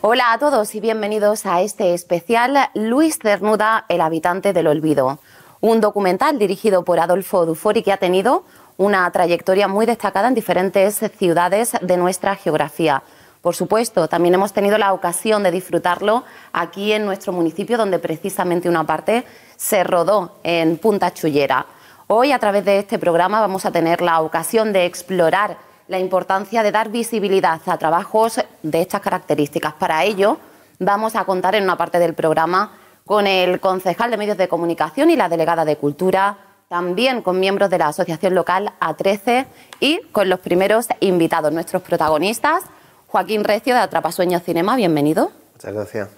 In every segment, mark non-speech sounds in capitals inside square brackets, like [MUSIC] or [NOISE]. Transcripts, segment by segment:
Hola a todos y bienvenidos a este especial Luis Cernuda, el habitante del olvido. Un documental dirigido por Adolfo Dufori que ha tenido una trayectoria muy destacada en diferentes ciudades de nuestra geografía. Por supuesto, también hemos tenido la ocasión de disfrutarlo aquí en nuestro municipio, donde precisamente una parte se rodó en Punta Chullera. Hoy, a través de este programa, vamos a tener la ocasión de explorar la importancia de dar visibilidad a trabajos de estas características. Para ello, vamos a contar en una parte del programa con el concejal de medios de comunicación y la delegada de cultura, también con miembros de la asociación local A13 y con los primeros invitados, nuestros protagonistas, Joaquín Recio de Atrapasueños Cinema, bienvenido. Muchas gracias.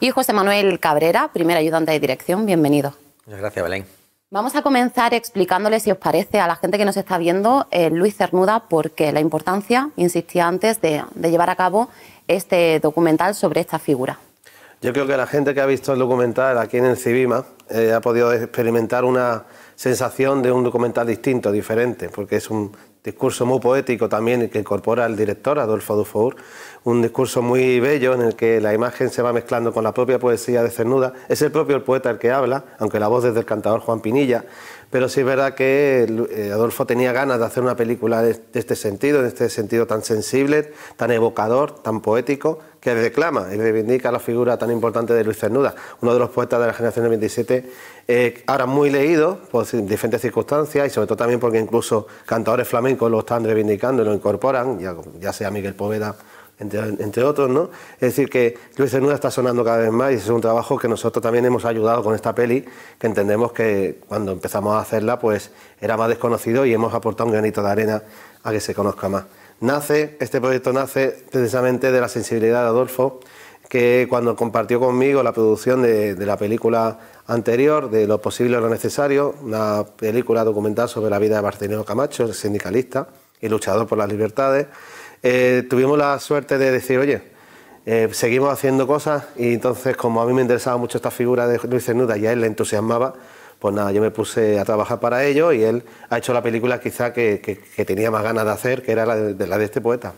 Y José Manuel Cabrera, primer ayudante de dirección, bienvenido. Muchas gracias, Belén. Vamos a comenzar explicándole, si os parece, a la gente que nos está viendo, eh, Luis Cernuda, porque la importancia, insistía antes, de, llevar a cabo este documental sobre esta figura. Yo creo que la gente que ha visto el documental aquí en el Cibima eh, ha podido experimentar una sensación de un documental distinto, diferente, porque es un discurso muy poético también que incorpora el director Adolfo Dufour, un discurso muy bello en el que la imagen se va mezclando con la propia poesía de Cernuda... Es el propio el poeta el que habla, aunque la voz es del cantador Juan Pinilla, pero sí es verdad que eh, Adolfo tenía ganas de hacer una película de este sentido, de este sentido tan sensible, tan evocador, tan poético, que reclama y reivindica la figura tan importante de Luis Cernuda, uno de los poetas de la generación del 27, eh, ahora muy leído por diferentes circunstancias y sobre todo también porque incluso cantadores flamencos lo están reivindicando y lo incorporan, ya, ya sea Miguel Poveda entre, otros, ¿no? Es decir, que Luis Cernuda está sonando cada vez más y es un trabajo que nosotros también hemos ayudado con esta peli, que entendemos que cuando empezamos a hacerla, pues era más desconocido y hemos aportado un granito de arena a que se conozca más. Nace, este proyecto nace precisamente de la sensibilidad de Adolfo, que cuando compartió conmigo la producción de, la película anterior, de Lo posible o lo necesario, una película documental sobre la vida de Barcelona Camacho, sindicalista y luchador por las libertades, eh, tuvimos la suerte de decir, oye, eh, seguimos haciendo cosas y entonces como a mí me interesaba mucho esta figura de Luis Cernuda y a él le entusiasmaba, pues nada, yo me puse a trabajar para ello y él ha hecho la película quizá que, tenía más ganas de hacer, que era la de, la de este poeta.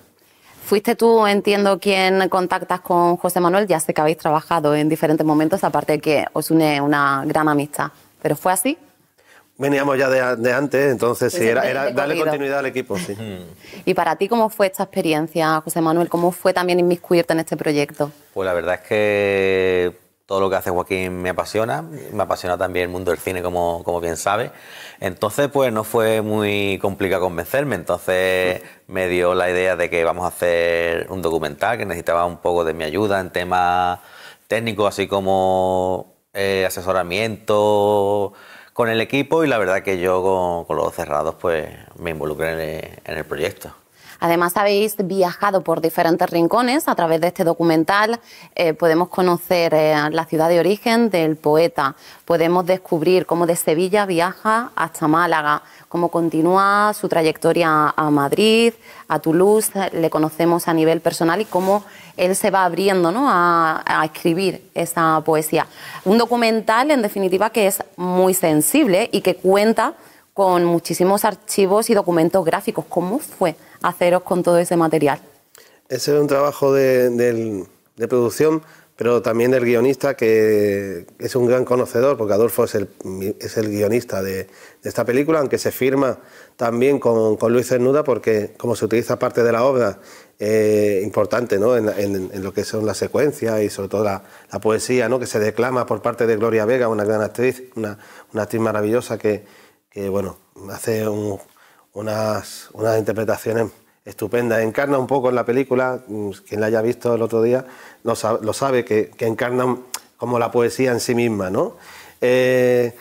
Fuiste tú, entiendo, quién contactas con José Manuel, ya sé que habéis trabajado en diferentes momentos, aparte de que os une una gran amistad, pero ¿fue así? Veníamos ya de, antes, entonces sí, era, darle continuidad al equipo. Sí. ¿Y para ti cómo fue esta experiencia, José Manuel? ¿Cómo fue también inmiscuirte en este proyecto? Pues la verdad es que todo lo que hace Joaquín me apasiona, me apasiona también el mundo del cine, como, como bien sabe. Entonces, pues no fue muy complicado convencerme, entonces me dio la idea de que vamos a hacer un documental que necesitaba un poco de mi ayuda en temas técnicos, así como eh, asesoramiento con el equipo y la verdad que yo con, los cerrados pues me involucré en el, proyecto. Además, habéis viajado por diferentes rincones. A través de este documental eh, podemos conocer eh, la ciudad de origen del poeta. Podemos descubrir cómo de Sevilla viaja hasta Málaga, cómo continúa su trayectoria a Madrid, a Toulouse, le conocemos a nivel personal y cómo él se va abriendo a, escribir esa poesía. Un documental, en definitiva, que es muy sensible y que cuenta con muchísimos archivos y documentos gráficos. ¿Cómo fue haceros con todo ese material? Ese es un trabajo de producción pero también el guionista que es un gran conocedor, porque Adolfo es el, es el guionista de, esta película, aunque se firma también con, con Luis Cernuda, porque como se utiliza parte de la obra eh, importante ¿no? en, lo que son las secuencias y sobre todo la, poesía ¿no? que se declama por parte de Gloria Vega, una gran actriz, una, actriz maravillosa que, bueno, hace unas, unas interpretaciones estupenda. Encarna un poco en la película, mm, quien la haya visto el otro día lo sabe, que, encarna como la poesía en sí misma, ¿no? Eh,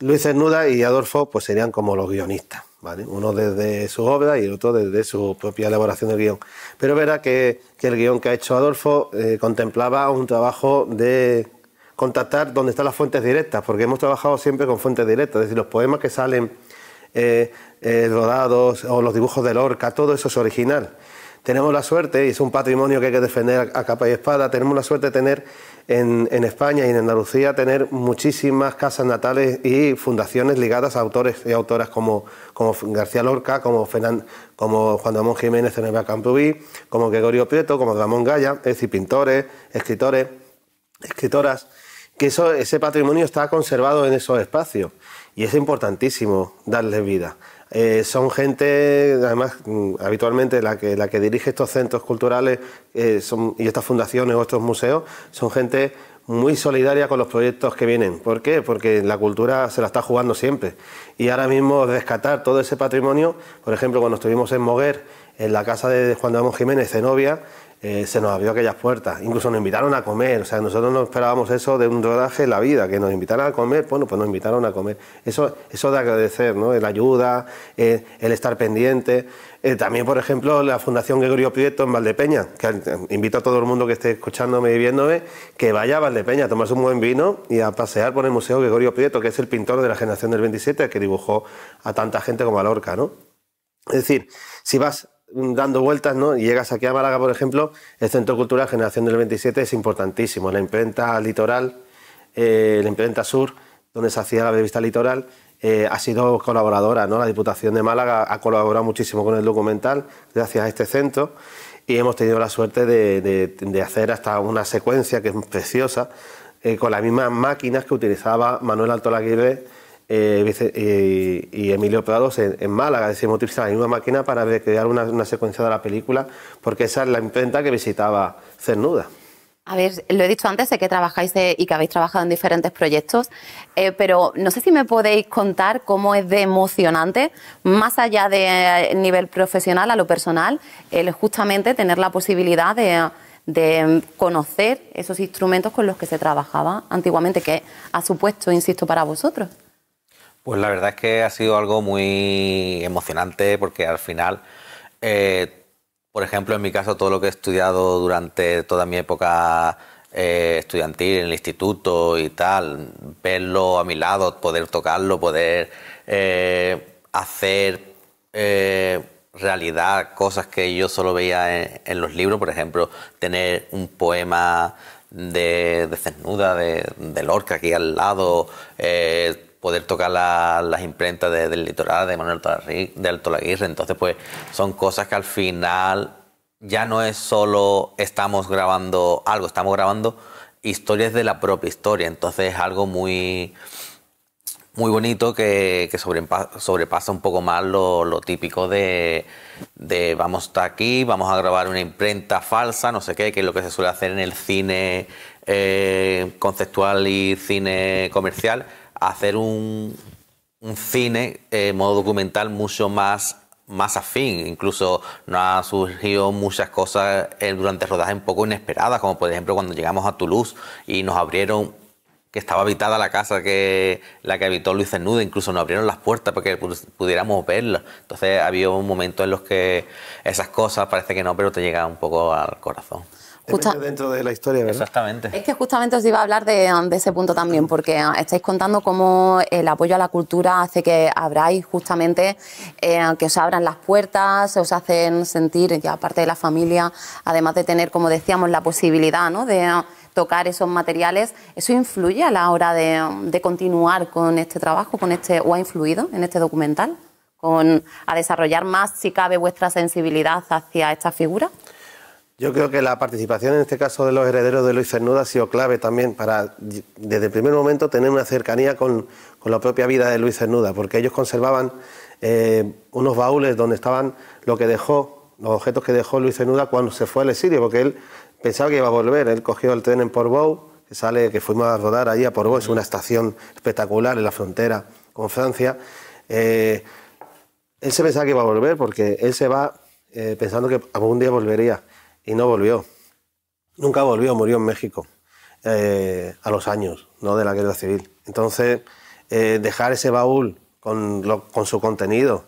Luis Cernuda y Adolfo pues serían como los guionistas, ¿vale? Uno desde sus obra y el otro desde su propia elaboración del guión. Pero verá que, el guión que ha hecho Adolfo eh, contemplaba un trabajo de contactar donde están las fuentes directas, porque hemos trabajado siempre con fuentes directas, es decir, los poemas que salen eh, eh o los dibujos de Lorca, todo eso es original. Tenemos la suerte, y es un patrimonio que hay que defender a, capa y espada, tenemos la suerte de tener en, España y en Andalucía tener muchísimas casas natales y fundaciones ligadas a autores y autoras como, García Lorca, como, como Juan Ramón Jiménez Nueva Camprubí, como Gregorio Prieto, como Ramón Gaya, es decir, pintores, escritores, escritoras, que ese patrimonio está conservado en esos espacios y es importantísimo darles vida. Eh, son gente, además, mm, habitualmente la que, la que dirige estos centros culturales eh, son, y estas fundaciones o estos museos son gente muy solidaria con los proyectos que vienen. ¿Por qué? Porque la cultura se la está jugando siempre. Y ahora mismo rescatar todo ese patrimonio, por ejemplo, cuando estuvimos en Moguer, en la casa de Juan Amos Jiménez, Zenobia, eh, se nos abrió aquellas puertas, incluso nos invitaron a comer, o sea, nosotros no esperábamos eso de un rodaje en la vida, que nos invitaran a comer, bueno, pues nos invitaron a comer. Eso, eso de agradecer, ¿no? La ayuda, eh, el estar pendiente. Eh, también, por ejemplo, la Fundación Gregorio Prieto en Valdepeña, que invito a todo el mundo que esté escuchándome y viéndome, que vaya a Valdepeña a tomarse un buen vino y a pasear por el Museo Gregorio Prieto, que es el pintor de la generación del 27 que dibujó a tanta gente como a Lorca, ¿no? Es decir, si vas dando vueltas, ¿no? llegas aquí a Málaga, por ejemplo, el Centro Cultural Generación del 27 es importantísimo. La imprenta litoral, eh, la imprenta sur, donde se hacía la revista litoral, eh, ha sido colaboradora, ¿no? La Diputación de Málaga ha colaborado muchísimo con el documental gracias a este centro y hemos tenido la suerte de, hacer hasta una secuencia que es preciosa eh, con las mismas máquinas que utilizaba Manuel Alto Laguirre eh, eh, y Emilio Prados en, Málaga. Decimos utilizar la misma máquina para crear una, secuencia de la película, porque esa es la imprenta que visitaba Cernuda. A ver, lo he dicho antes, sé que trabajáis y que habéis trabajado en diferentes proyectos, eh, pero no sé si me podéis contar cómo es de emocionante, más allá del nivel profesional a lo personal, justamente tener la posibilidad de conocer esos instrumentos con los que se trabajaba antiguamente, que ha supuesto, insisto, para vosotros. Pues la verdad es que ha sido algo muy emocionante porque al final, eh, por ejemplo, en mi caso, todo lo que he estudiado durante toda mi época eh, estudiantil en el instituto y tal, verlo a mi lado, poder tocarlo, poder eh, hacer realidad cosas que yo solo veía en, los libros, por ejemplo, tener un poema de, de Cernuda, de, de, Lorca aquí al lado, poder tocar las imprentas del litoral de Manuel de Alto Laguirre. Entonces, pues son cosas que al final ya no es solo estamos grabando algo, estamos grabando historias de la propia historia. Entonces es algo muy, muy bonito que, que sobrepasa, un poco más lo, típico de, de, vamos a estar aquí, vamos a grabar una imprenta falsa, no sé qué, que es lo que se suele hacer en el cine eh, conceptual y cine comercial hacer un, cine en modo documental mucho más, más afín. Incluso nos han surgido muchas cosas eh, durante rodaje un poco inesperadas, como por ejemplo cuando llegamos a Toulouse y nos abrieron que estaba habitada la casa que la que habitó Luis Cernuda, incluso nos abrieron las puertas para que pudiéramos verla. Entonces había un momento en los que esas cosas parece que no, pero te llegan un poco al corazón dentro de la historia, Exactamente. Es que justamente os iba a hablar de, um, ese punto también, porque uh, estáis contando cómo el apoyo a la cultura hace que abráis justamente, eh, que os abran las puertas, os hacen sentir ya parte de la familia, además de tener, como decíamos, la posibilidad ¿no? de uh, tocar esos materiales, ¿eso influye a la hora de, um, de continuar con este trabajo, con este, o ha influido en este documental? Con, a desarrollar más, si cabe, vuestra sensibilidad hacia esta figura? Yo creo que la participación en este caso de los herederos de Luis Cernuda ha sido clave también para, desde el primer momento, tener una cercanía con, la propia vida de Luis Cernuda, porque ellos conservaban eh, unos baúles donde estaban lo que dejó, los objetos que dejó Luis Cernuda cuando se fue al exilio, porque él pensaba que iba a volver, él cogió el tren en Portbou, que sale, que fuimos a rodar allí a Portbou, es una estación espectacular en la frontera con Francia. Eh, él se pensaba que iba a volver porque él se va eh, pensando que algún día volvería y no volvió. Nunca volvió, murió en México eh, a los años ¿no? de la guerra civil. Entonces, eh, dejar ese baúl con, su contenido,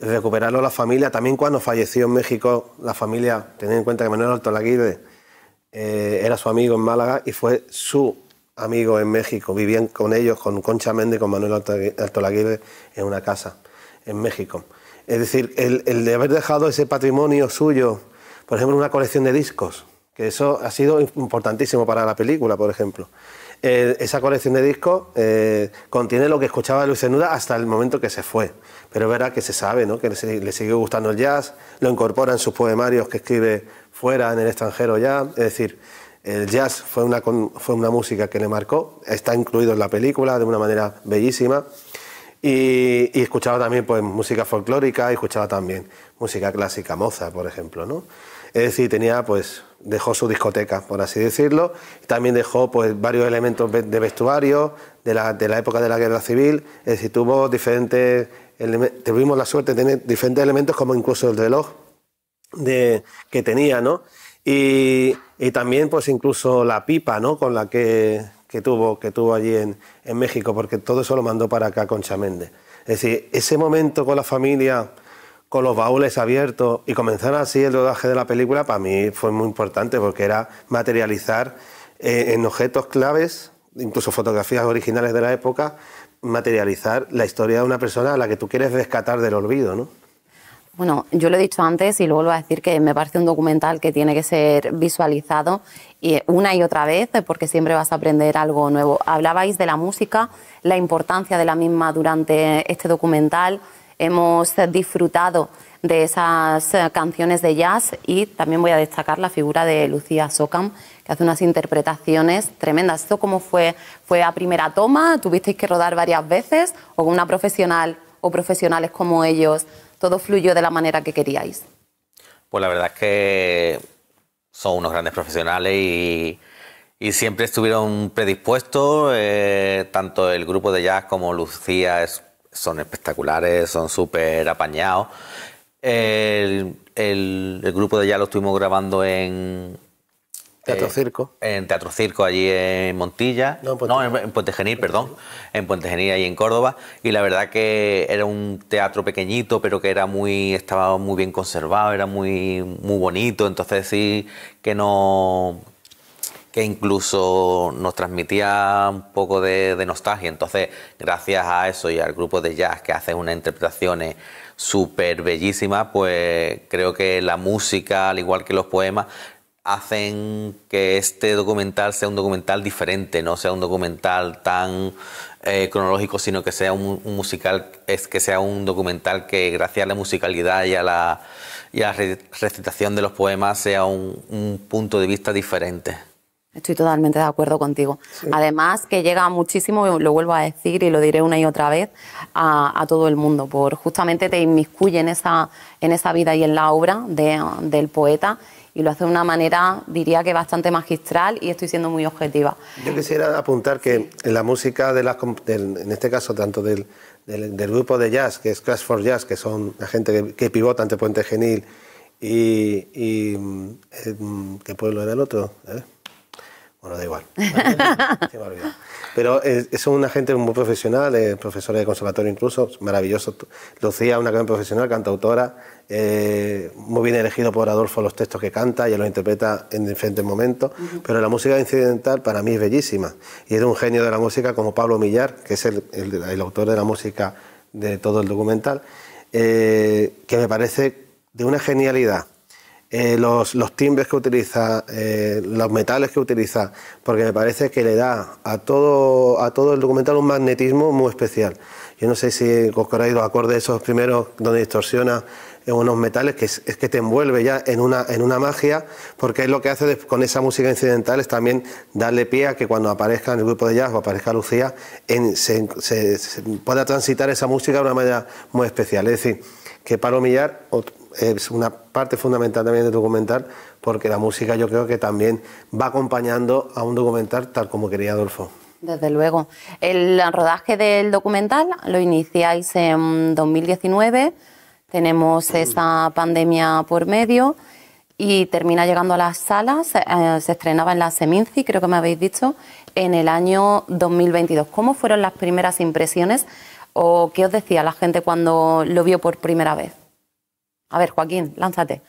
recuperarlo a la familia, también cuando falleció en México la familia, teniendo en cuenta que Manuel Alto eh, era su amigo en Málaga y fue su amigo en México, vivían con ellos, con Concha Méndez, con Manuel Alto Laguirre en una casa en México. Es decir, el, el de haber dejado ese patrimonio suyo, por ejemplo, una colección de discos, que eso ha sido importantísimo para la película, por ejemplo. Eh, esa colección de discos eh, contiene lo que escuchaba Luis hasta el momento que se fue. Pero es verdad que se sabe, ¿no? que le, sigue gustando el jazz, lo incorpora en sus poemarios que escribe fuera, en el extranjero ya. Es decir, el jazz fue una, fue una música que le marcó, está incluido en la película de una manera bellísima. Y, escuchaba también pues, música folclórica escuchaba también música clásica, moza, por ejemplo. ¿no? Es decir, tenía pues dejó su discoteca, por así decirlo, también dejó pues varios elementos de vestuario de la, de la época de la Guerra Civil, es decir, tuvo diferentes tuvimos la suerte de tener diferentes elementos como incluso el reloj de, que tenía, ¿no? Y, también pues incluso la pipa, ¿no? Con la que, que tuvo que tuvo allí en, en, México, porque todo eso lo mandó para acá con Méndez. Es decir, ese momento con la familia con los baúles abiertos y comenzar así el rodaje de la película, para mí fue muy importante porque era materializar eh, en objetos claves, incluso fotografías originales de la época, materializar la historia de una persona a la que tú quieres rescatar del olvido, ¿no? Bueno, yo lo he dicho antes y lo vuelvo a decir que me parece un documental que tiene que ser visualizado eh, una y otra vez eh, porque siempre vas a aprender algo nuevo. Hablabais de la música, la importancia de la misma durante este documental hemos disfrutado de esas eh, canciones de jazz y también voy a destacar la figura de Lucía Socam, que hace unas interpretaciones tremendas. ¿Esto cómo fue? ¿Fue a primera toma? ¿Tuvisteis que rodar varias veces? ¿O con una profesional o profesionales como ellos todo fluyó de la manera que queríais? Pues la verdad es que son unos grandes profesionales y, siempre estuvieron predispuestos, eh, tanto el grupo de jazz como Lucía es son espectaculares, son súper apañados. El, grupo de ya lo estuvimos grabando en... Teatro eh, Circo. En Teatro Circo, allí en Montilla. No, en Puente, Genil, perdón. En Puente Genil, allí en Córdoba. Y la verdad que era un teatro pequeñito, pero que era muy, estaba muy bien conservado, era muy, muy bonito. Entonces sí que no que incluso nos transmitía un poco de, nostalgia. Entonces, gracias a eso y al grupo de jazz que hace unas interpretaciones súper bellísimas, pues creo que la música, al igual que los poemas, hacen que este documental sea un documental diferente, no sea un documental tan eh, cronológico, sino que sea un, musical, es que sea un documental que gracias a la musicalidad y a la, recitación de los poemas sea un punto de vista diferente. Estoy totalmente de acuerdo contigo. Además, que llega muchísimo, lo vuelvo a decir y lo diré una y otra vez, a, todo el mundo, por justamente te inmiscuye en esa, en esa vida y en la obra del poeta y lo hace de una manera, diría que bastante magistral y estoy siendo muy objetiva. Yo quisiera apuntar que la música, de las, en este caso tanto del, del, grupo de jazz, que es Clash for Jazz, que son la gente que, pivota ante Puente Genil y, que eh, ¿Qué pueblo era el otro? ¿Eh? Bueno, da igual. [LAUGHS] Pero es, una gente muy profesional, eh, profesora de conservatorio incluso, maravilloso. Lucía, una gran profesional, cantautora, eh, muy bien elegido por Adolfo los textos que canta, y los interpreta en diferentes momentos, pero la música incidental para mí es bellísima. Y es un genio de la música como Pablo Millar, que es el, autor de la música de todo el documental, eh, que me parece de una genialidad eh, los, timbres que utiliza, eh, los metales que utiliza, porque me parece que le da a todo, a todo el documental un magnetismo muy especial. Yo no sé si conoceréis los acordes esos primeros donde distorsiona en unos metales que es, que te envuelve ya en una, en una magia, porque es lo que hace con esa música incidental es también darle pie a que cuando aparezca en el grupo de jazz o aparezca Lucía, se, pueda transitar esa música de una manera muy especial. Es decir, que para humillar es una parte fundamental también del documental, porque la música yo creo que también va acompañando a un documental tal como quería Adolfo. Desde luego. El rodaje del documental lo iniciáis en 2019, tenemos mm. esa pandemia por medio y termina llegando a las salas, eh, se estrenaba en la Seminci, creo que me habéis dicho, en el año 2022. ¿Cómo fueron las primeras impresiones o qué os decía la gente cuando lo vio por primera vez? A ver, Joaquín, lánzate.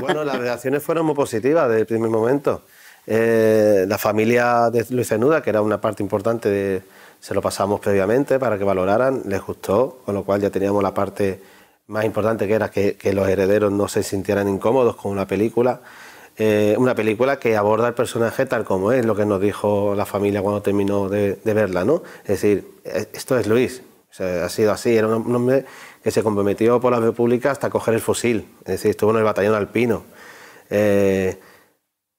Bueno, las reacciones fueron muy positivas desde el primer momento. Eh, la familia de Luis Cenuda, que era una parte importante, de, se lo pasamos previamente para que valoraran, les gustó, con lo cual ya teníamos la parte más importante que era que, los herederos no se sintieran incómodos con una película. Eh, una película que aborda el personaje tal como es, lo que nos dijo la familia cuando terminó de, verla, ¿no? Es decir, eh, esto es Luis, ha sido así, era un hombre que se comprometió por la República hasta coger el fusil, es decir, estuvo en el batallón alpino. Eh,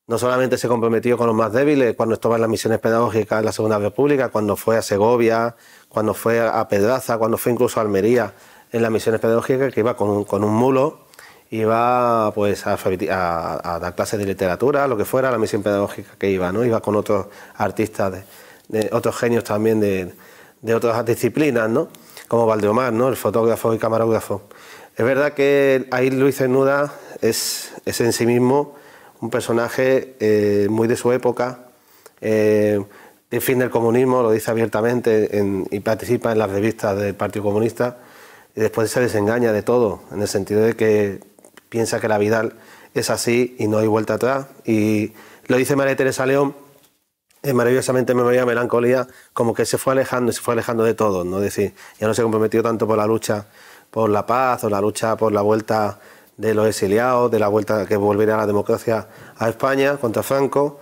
no solamente se comprometió con los más débiles cuando estaba en las misiones pedagógicas en la Segunda República, cuando fue a Segovia, cuando fue a Pedraza, cuando fue incluso a Almería en las misiones pedagógicas, que iba con un, mulo, iba pues a, dar clases de literatura, lo que fuera la misión pedagógica que iba, ¿no? Iba con otros artistas, de, otros genios también de, de otras disciplinas, ¿no? como Valdeomar, ¿no? el fotógrafo y camarógrafo. Es verdad que ahí Luis Cernuda es, es en sí mismo un personaje eh, muy de su época, eh, el fin del comunismo, lo dice abiertamente y participa en las revistas del Partido Comunista, y después se desengaña de todo, en el sentido de que piensa que la vida es así y no hay vuelta atrás. Y lo dice María Teresa León, eh, maravillosamente Memoria Melancolía, como que se fue alejando y se fue alejando de todo, ¿no? decir, ya no se comprometió tanto por la lucha por la paz o la lucha por la vuelta de los exiliados, de la vuelta que volvería la democracia a España contra Franco.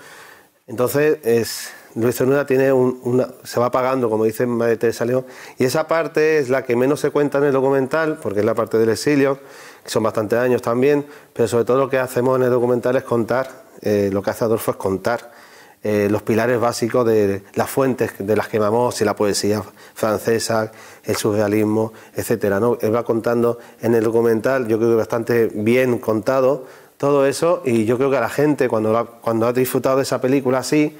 Entonces, es, Luis Cernuda tiene un, se va apagando, como dice María Teresa León, y esa parte es la que menos se cuenta en el documental, porque es la parte del exilio, que son bastantes años también, pero sobre todo lo que hacemos en el documental es contar, eh, lo que hace Adolfo es contar eh, los pilares básicos de las fuentes de las que vamos, si la poesía francesa, el surrealismo, etcétera. ¿no? Él va contando en el documental, yo creo que bastante bien contado todo eso, y yo creo que a la gente, cuando, cuando ha disfrutado de esa película así,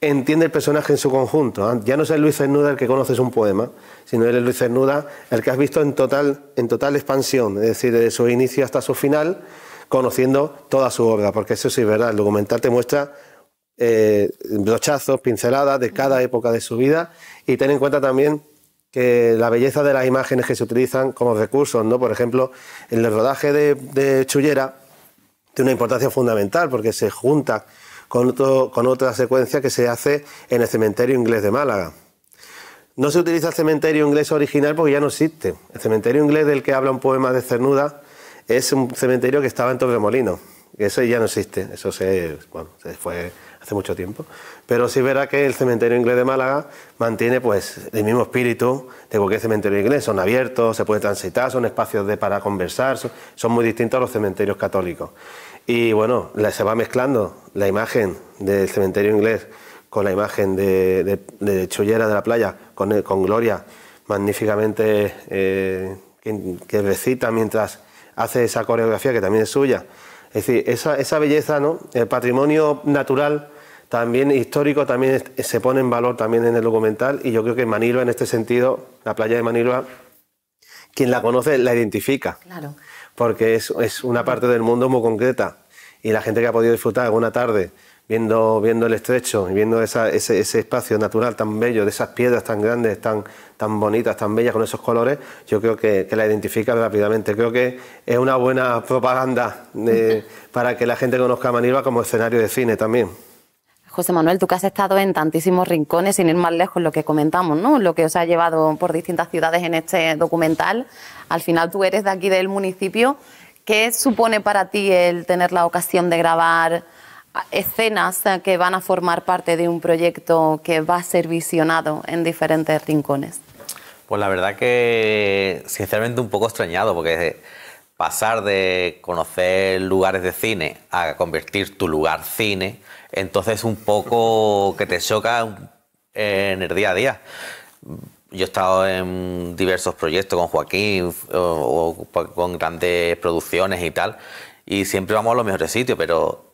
entiende el personaje en su conjunto. ¿ah? Ya no es el Luis Cernuda el que conoces un poema, sino el Luis Cernuda el que has visto en total, en total expansión, es decir, desde su inicio hasta su final, conociendo toda su obra, porque eso sí es verdad, el documental te muestra eh, brochazos, pinceladas de cada época de su vida y ten en cuenta también que la belleza de las imágenes que se utilizan como recursos, ¿no? Por ejemplo, en el rodaje de, Chullera tiene una importancia fundamental porque se junta con, otra secuencia que se hace en el cementerio inglés de Málaga. No se utiliza el cementerio inglés original porque ya no existe. El cementerio inglés del que habla un poema de Cernuda es un cementerio que estaba en Torremolinos. Eso ya no existe. Eso se fue hace mucho tiempo. Pero sí verá que el cementerio inglés de Málaga mantiene pues el mismo espíritu de cualquier cementerio inglés. Son abiertos, se puede transitar, son espacios de, para conversar, son, muy distintos a los cementerios católicos. Y bueno, se va mezclando la imagen del cementerio inglés con la imagen de, de Chullera de la Playa, con, con Gloria, magníficamente eh, que, recita mientras hace esa coreografía que también es suya. Es decir, esa, esa belleza, ¿no? el patrimonio natural también histórico, también se pone en valor también en el documental y yo creo que Manilva en este sentido, la playa de Manilva, quien la conoce la identifica, claro. porque es, es una parte del mundo muy concreta y la gente que ha podido disfrutar alguna tarde viendo, el estrecho y viendo ese, espacio natural tan bello, de esas piedras tan grandes, tan, tan bonitas, tan bellas, con esos colores, yo creo que, la identifica rápidamente. Creo que es una buena propaganda [LAUGHS] para que la gente conozca a Manilva como escenario de cine también. José Manuel, tú que has estado en tantísimos rincones, sin ir más lejos, lo que comentamos, ¿no? Lo que os ha llevado por distintas ciudades en este documental. Al final tú eres de aquí del municipio. ¿Qué supone para ti el tener la ocasión de grabar escenas que van a formar parte de un proyecto que va a ser visionado en diferentes rincones? Pues la verdad que, sinceramente, un poco extrañado, porque pasar de conocer lugares de cine a convertir tu lugar cine, entonces un poco que te choca en el día a día. Yo he estado en diversos proyectos con Joaquín o, con grandes producciones y tal, y siempre vamos a los mejores sitios, pero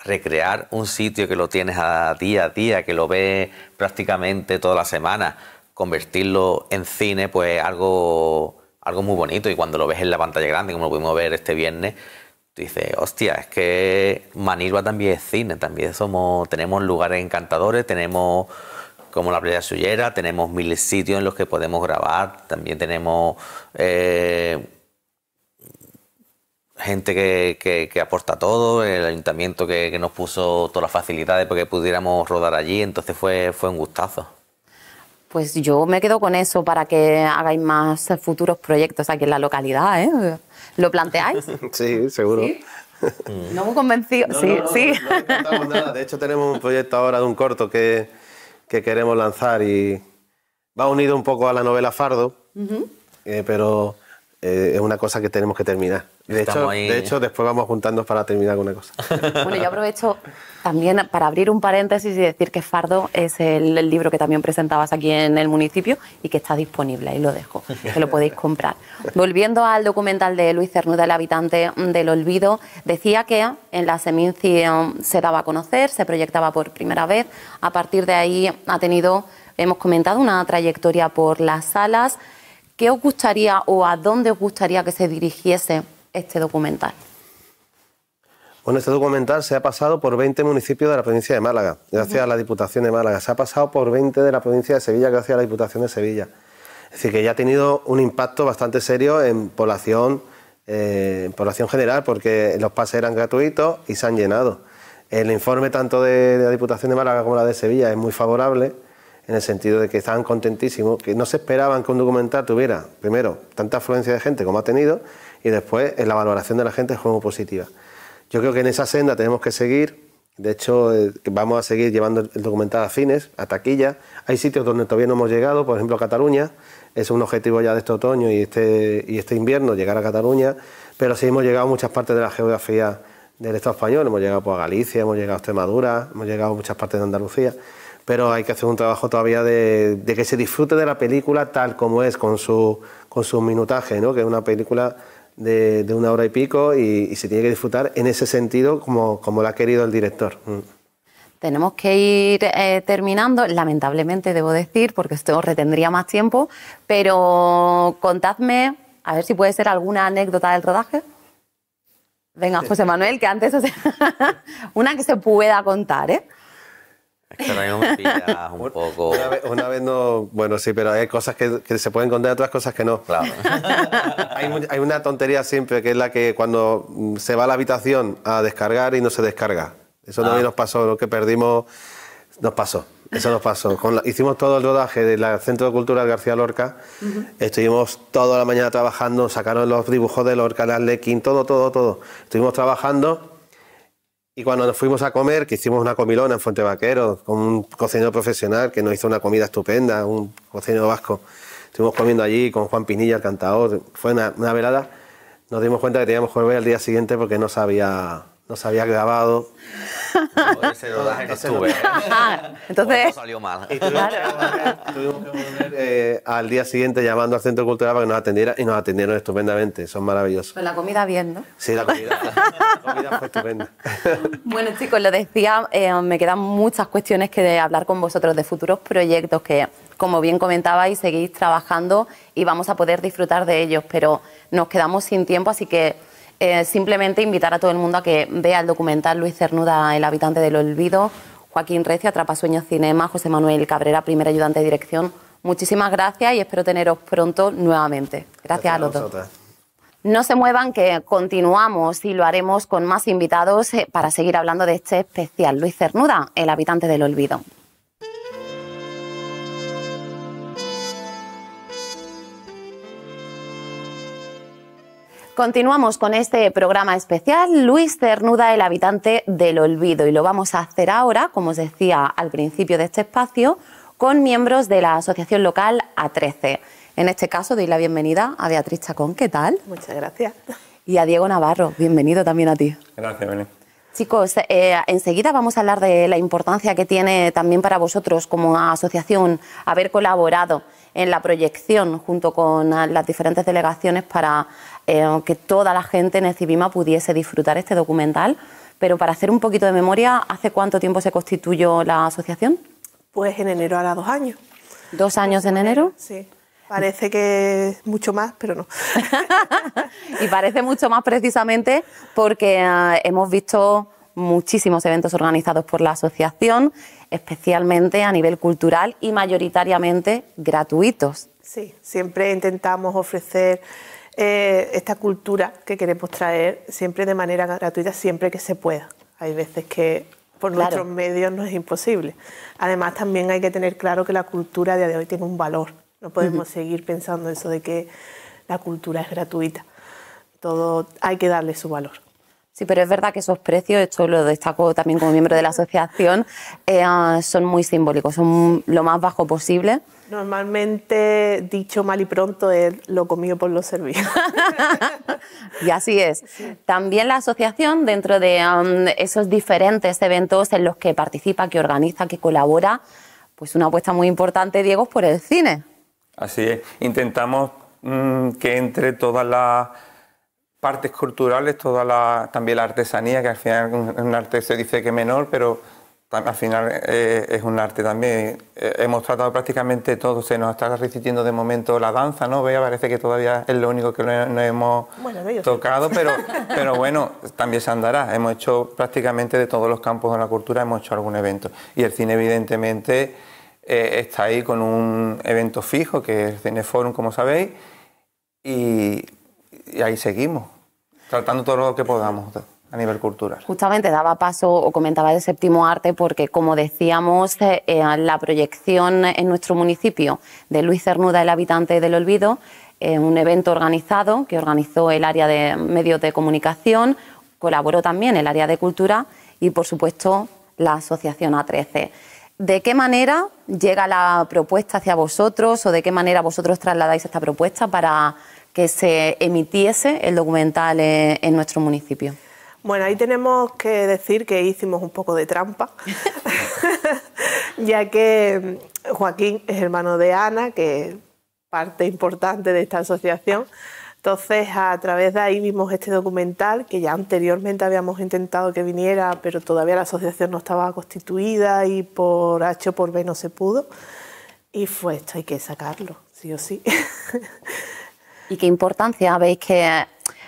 recrear un sitio que lo tienes a día a día, que lo ves prácticamente toda la semana, convertirlo en cine, pues algo algo muy bonito y cuando lo ves en la pantalla grande, como lo pudimos ver este viernes, dices, hostia, es que Manilva también es cine, también somos, tenemos lugares encantadores, tenemos como la playa Suyera... tenemos mil sitios en los que podemos grabar, también tenemos eh, gente que, aporta todo, el ayuntamiento que, que, nos puso todas las facilidades para que pudiéramos rodar allí, entonces fue, fue un gustazo. Pues yo me quedo con eso para que hagáis más futuros proyectos aquí en la localidad, ¿eh? ¿Lo planteáis? [LAUGHS] Sí, seguro. No muy convencido. No, sí, no, nada. De hecho, tenemos un proyecto ahora de un corto que, queremos lanzar y va unido un poco a la novela Fardo, eh, pero eh, es una cosa que tenemos que terminar. De hecho, de hecho, después vamos juntando para terminar con una cosa. [LAUGHS] Bueno, yo aprovecho también para abrir un paréntesis y decir que Fardo es el, el, libro que también presentabas aquí en el municipio y que está disponible, ahí lo dejo, que lo podéis comprar. [LAUGHS] Volviendo al documental de Luis Cernuda, el habitante del olvido, decía que en la Seminci um, se daba a conocer, se proyectaba por primera vez, a partir de ahí ha tenido, hemos comentado, una trayectoria por las salas. ¿Qué os gustaría o a dónde os gustaría que se dirigiese este documental? Bueno, este documental se ha pasado por 20 municipios de la provincia de Málaga, gracias a la Diputación de Málaga. Se ha pasado por 20 de la provincia de Sevilla, gracias a la Diputación de Sevilla. Es decir, que ya ha tenido un impacto bastante serio en población, eh, en población general, porque los pases eran gratuitos y se han llenado. El informe tanto de, la Diputación de Málaga como la de Sevilla es muy favorable en el sentido de que estaban contentísimos, que no se esperaban que un documental tuviera, primero, tanta afluencia de gente como ha tenido y después en la valoración de la gente es como positiva. Yo creo que en esa senda tenemos que seguir. De hecho, eh, vamos a seguir llevando el documental a cines, a taquilla. Hay sitios donde todavía no hemos llegado, por ejemplo, Cataluña. Es un objetivo ya de este otoño y este, y este invierno, llegar a Cataluña. Pero sí hemos llegado a muchas partes de la geografía del Estado español. Hemos llegado pues, a Galicia, hemos llegado a Extremadura, hemos llegado a muchas partes de Andalucía. Pero hay que hacer un trabajo todavía de, de que se disfrute de la película tal como es, con su, con su minutaje, ¿no? que es una película de, una hora y pico y, se tiene que disfrutar en ese sentido como, lo ha querido el director. Mm. Tenemos que ir eh, terminando, lamentablemente debo decir, porque esto retendría más tiempo, pero contadme, a ver si puede ser alguna anécdota del rodaje. Venga, José Manuel, que antes... [LAUGHS] una que se pueda contar, ¿eh? [LAUGHS] Una vez, no, bueno, sí, pero hay cosas que, se pueden contar, otras cosas que no. [LAUGHS] hay, una tontería siempre, que es la que cuando mm, se va a la habitación a descargar y no se descarga. Eso ah. nos pasó, lo que perdimos nos pasó. Eso nos pasó. hicimos todo el rodaje del Centro de Cultura García Lorca. Estuvimos toda la mañana trabajando, sacaron los dibujos de Lorca, las Lekin, todo, todo, todo. Estuvimos trabajando y cuando nos fuimos a comer, que hicimos una comilona en Fuente Vaquero, con un cocinero profesional que nos hizo una comida estupenda, un cocinero vasco. Estuvimos comiendo allí con Juan Pinilla, el cantador. Fue una, una velada. Nos dimos cuenta que teníamos que volver al día siguiente porque no sabía nos había grabado. No, ese estuve. Ah, entonces. salió mal. tuvimos, que, volver eh, al día siguiente llamando al centro cultural para que nos atendiera y nos atendieron estupendamente. Son maravillosos. Con la comida bien, ¿no? Sí, la comida, la comida fue estupenda. bueno, chicos, lo decía, eh, me quedan muchas cuestiones que de hablar con vosotros de futuros proyectos que como bien comentabais, seguís trabajando y vamos a poder disfrutar de ellos, pero nos quedamos sin tiempo, así que eh, simplemente invitar a todo el mundo a que vea el documental Luis Cernuda, el habitante del olvido, Joaquín Recio, Atrapasueños Cinema, José Manuel Cabrera, primer ayudante de dirección. Muchísimas gracias y espero teneros pronto nuevamente. Gracias, a los No se muevan, que continuamos y lo haremos con más invitados eh, para seguir hablando de este especial. Luis Cernuda, el habitante del olvido. Continuamos con este programa especial. Luis Cernuda, el habitante del olvido. Y lo vamos a hacer ahora, como os decía al principio de este espacio, con miembros de la asociación local A13. En este caso, doy la bienvenida a Beatriz Chacón. ¿Qué tal? Muchas gracias. Y a Diego Navarro. Bienvenido también a ti. Gracias, Belén. Chicos, eh, enseguida vamos a hablar de la importancia que tiene también para vosotros como asociación haber colaborado en la proyección junto con las diferentes delegaciones para eh, que toda la gente en Ecibima pudiese disfrutar este documental. Pero para hacer un poquito de memoria, ¿hace cuánto tiempo se constituyó la asociación? Pues en enero ahora dos años. ¿Dos años en enero? Sí. Parece que mucho más, pero no. [LAUGHS] y parece mucho más precisamente porque eh, hemos visto muchísimos eventos organizados por la asociación, especialmente a nivel cultural y mayoritariamente gratuitos. Sí, siempre intentamos ofrecer eh, esta cultura que queremos traer siempre de manera gratuita, siempre que se pueda. Hay veces que por nuestros medios no es imposible. Además, también hay que tener claro que la cultura a día de hoy tiene un valor. No podemos seguir pensando eso de que la cultura es gratuita. Todo hay que darle su valor. Sí, pero es verdad que esos precios, esto lo destaco también como miembro de la [LAUGHS] asociación, eh, ah, son muy simbólicos, son lo más bajo posible Normalmente, dicho mal y pronto, es lo comido por lo servido. [LAUGHS] y así es. También la asociación, dentro de um, esos diferentes eventos en los que participa, que organiza, que colabora, pues una apuesta muy importante, Diego, es por el cine. Así es. Intentamos mm, que entre todas las partes culturales, toda la, también la artesanía, que al final un, un arte se dice que menor, pero al final eh, es un arte también. Eh, hemos tratado prácticamente todo, se nos está recitiendo de momento la danza, ¿no? Vea, parece que todavía es lo único que no, hemos tocado, pero, [LAUGHS] pero bueno, también se andará. Hemos hecho prácticamente de todos los campos de la cultura, hemos hecho algún evento. Y el cine, evidentemente, eh, está ahí con un evento fijo, que es el Cineforum, como sabéis, y ahí seguimos, tratando todo lo que podamos a nivel cultural. Justamente daba paso o comentaba de séptimo arte porque, como decíamos, eh, eh, la proyección en nuestro municipio de Luis Cernuda, el habitante del olvido, un evento organizado que organizó el área de medios de comunicación, colaboró también el área de cultura y, por supuesto, la asociación A13. ¿De qué manera llega la propuesta hacia vosotros o de qué manera vosotros trasladáis esta propuesta para que se emitiese el documental eh, en nuestro municipio? Bueno, ahí tenemos que decir que hicimos un poco de trampa, [LAUGHS] [LAUGHS] ya que Joaquín es hermano de Ana, que es parte importante de esta asociación. Entonces, a través de ahí vimos este documental que ya anteriormente habíamos intentado que viniera, pero todavía la asociación no estaba constituida y por H o por B no se pudo. Y fue esto, hay que sacarlo, sí o sí. [LAUGHS] ¿Y qué importancia veis que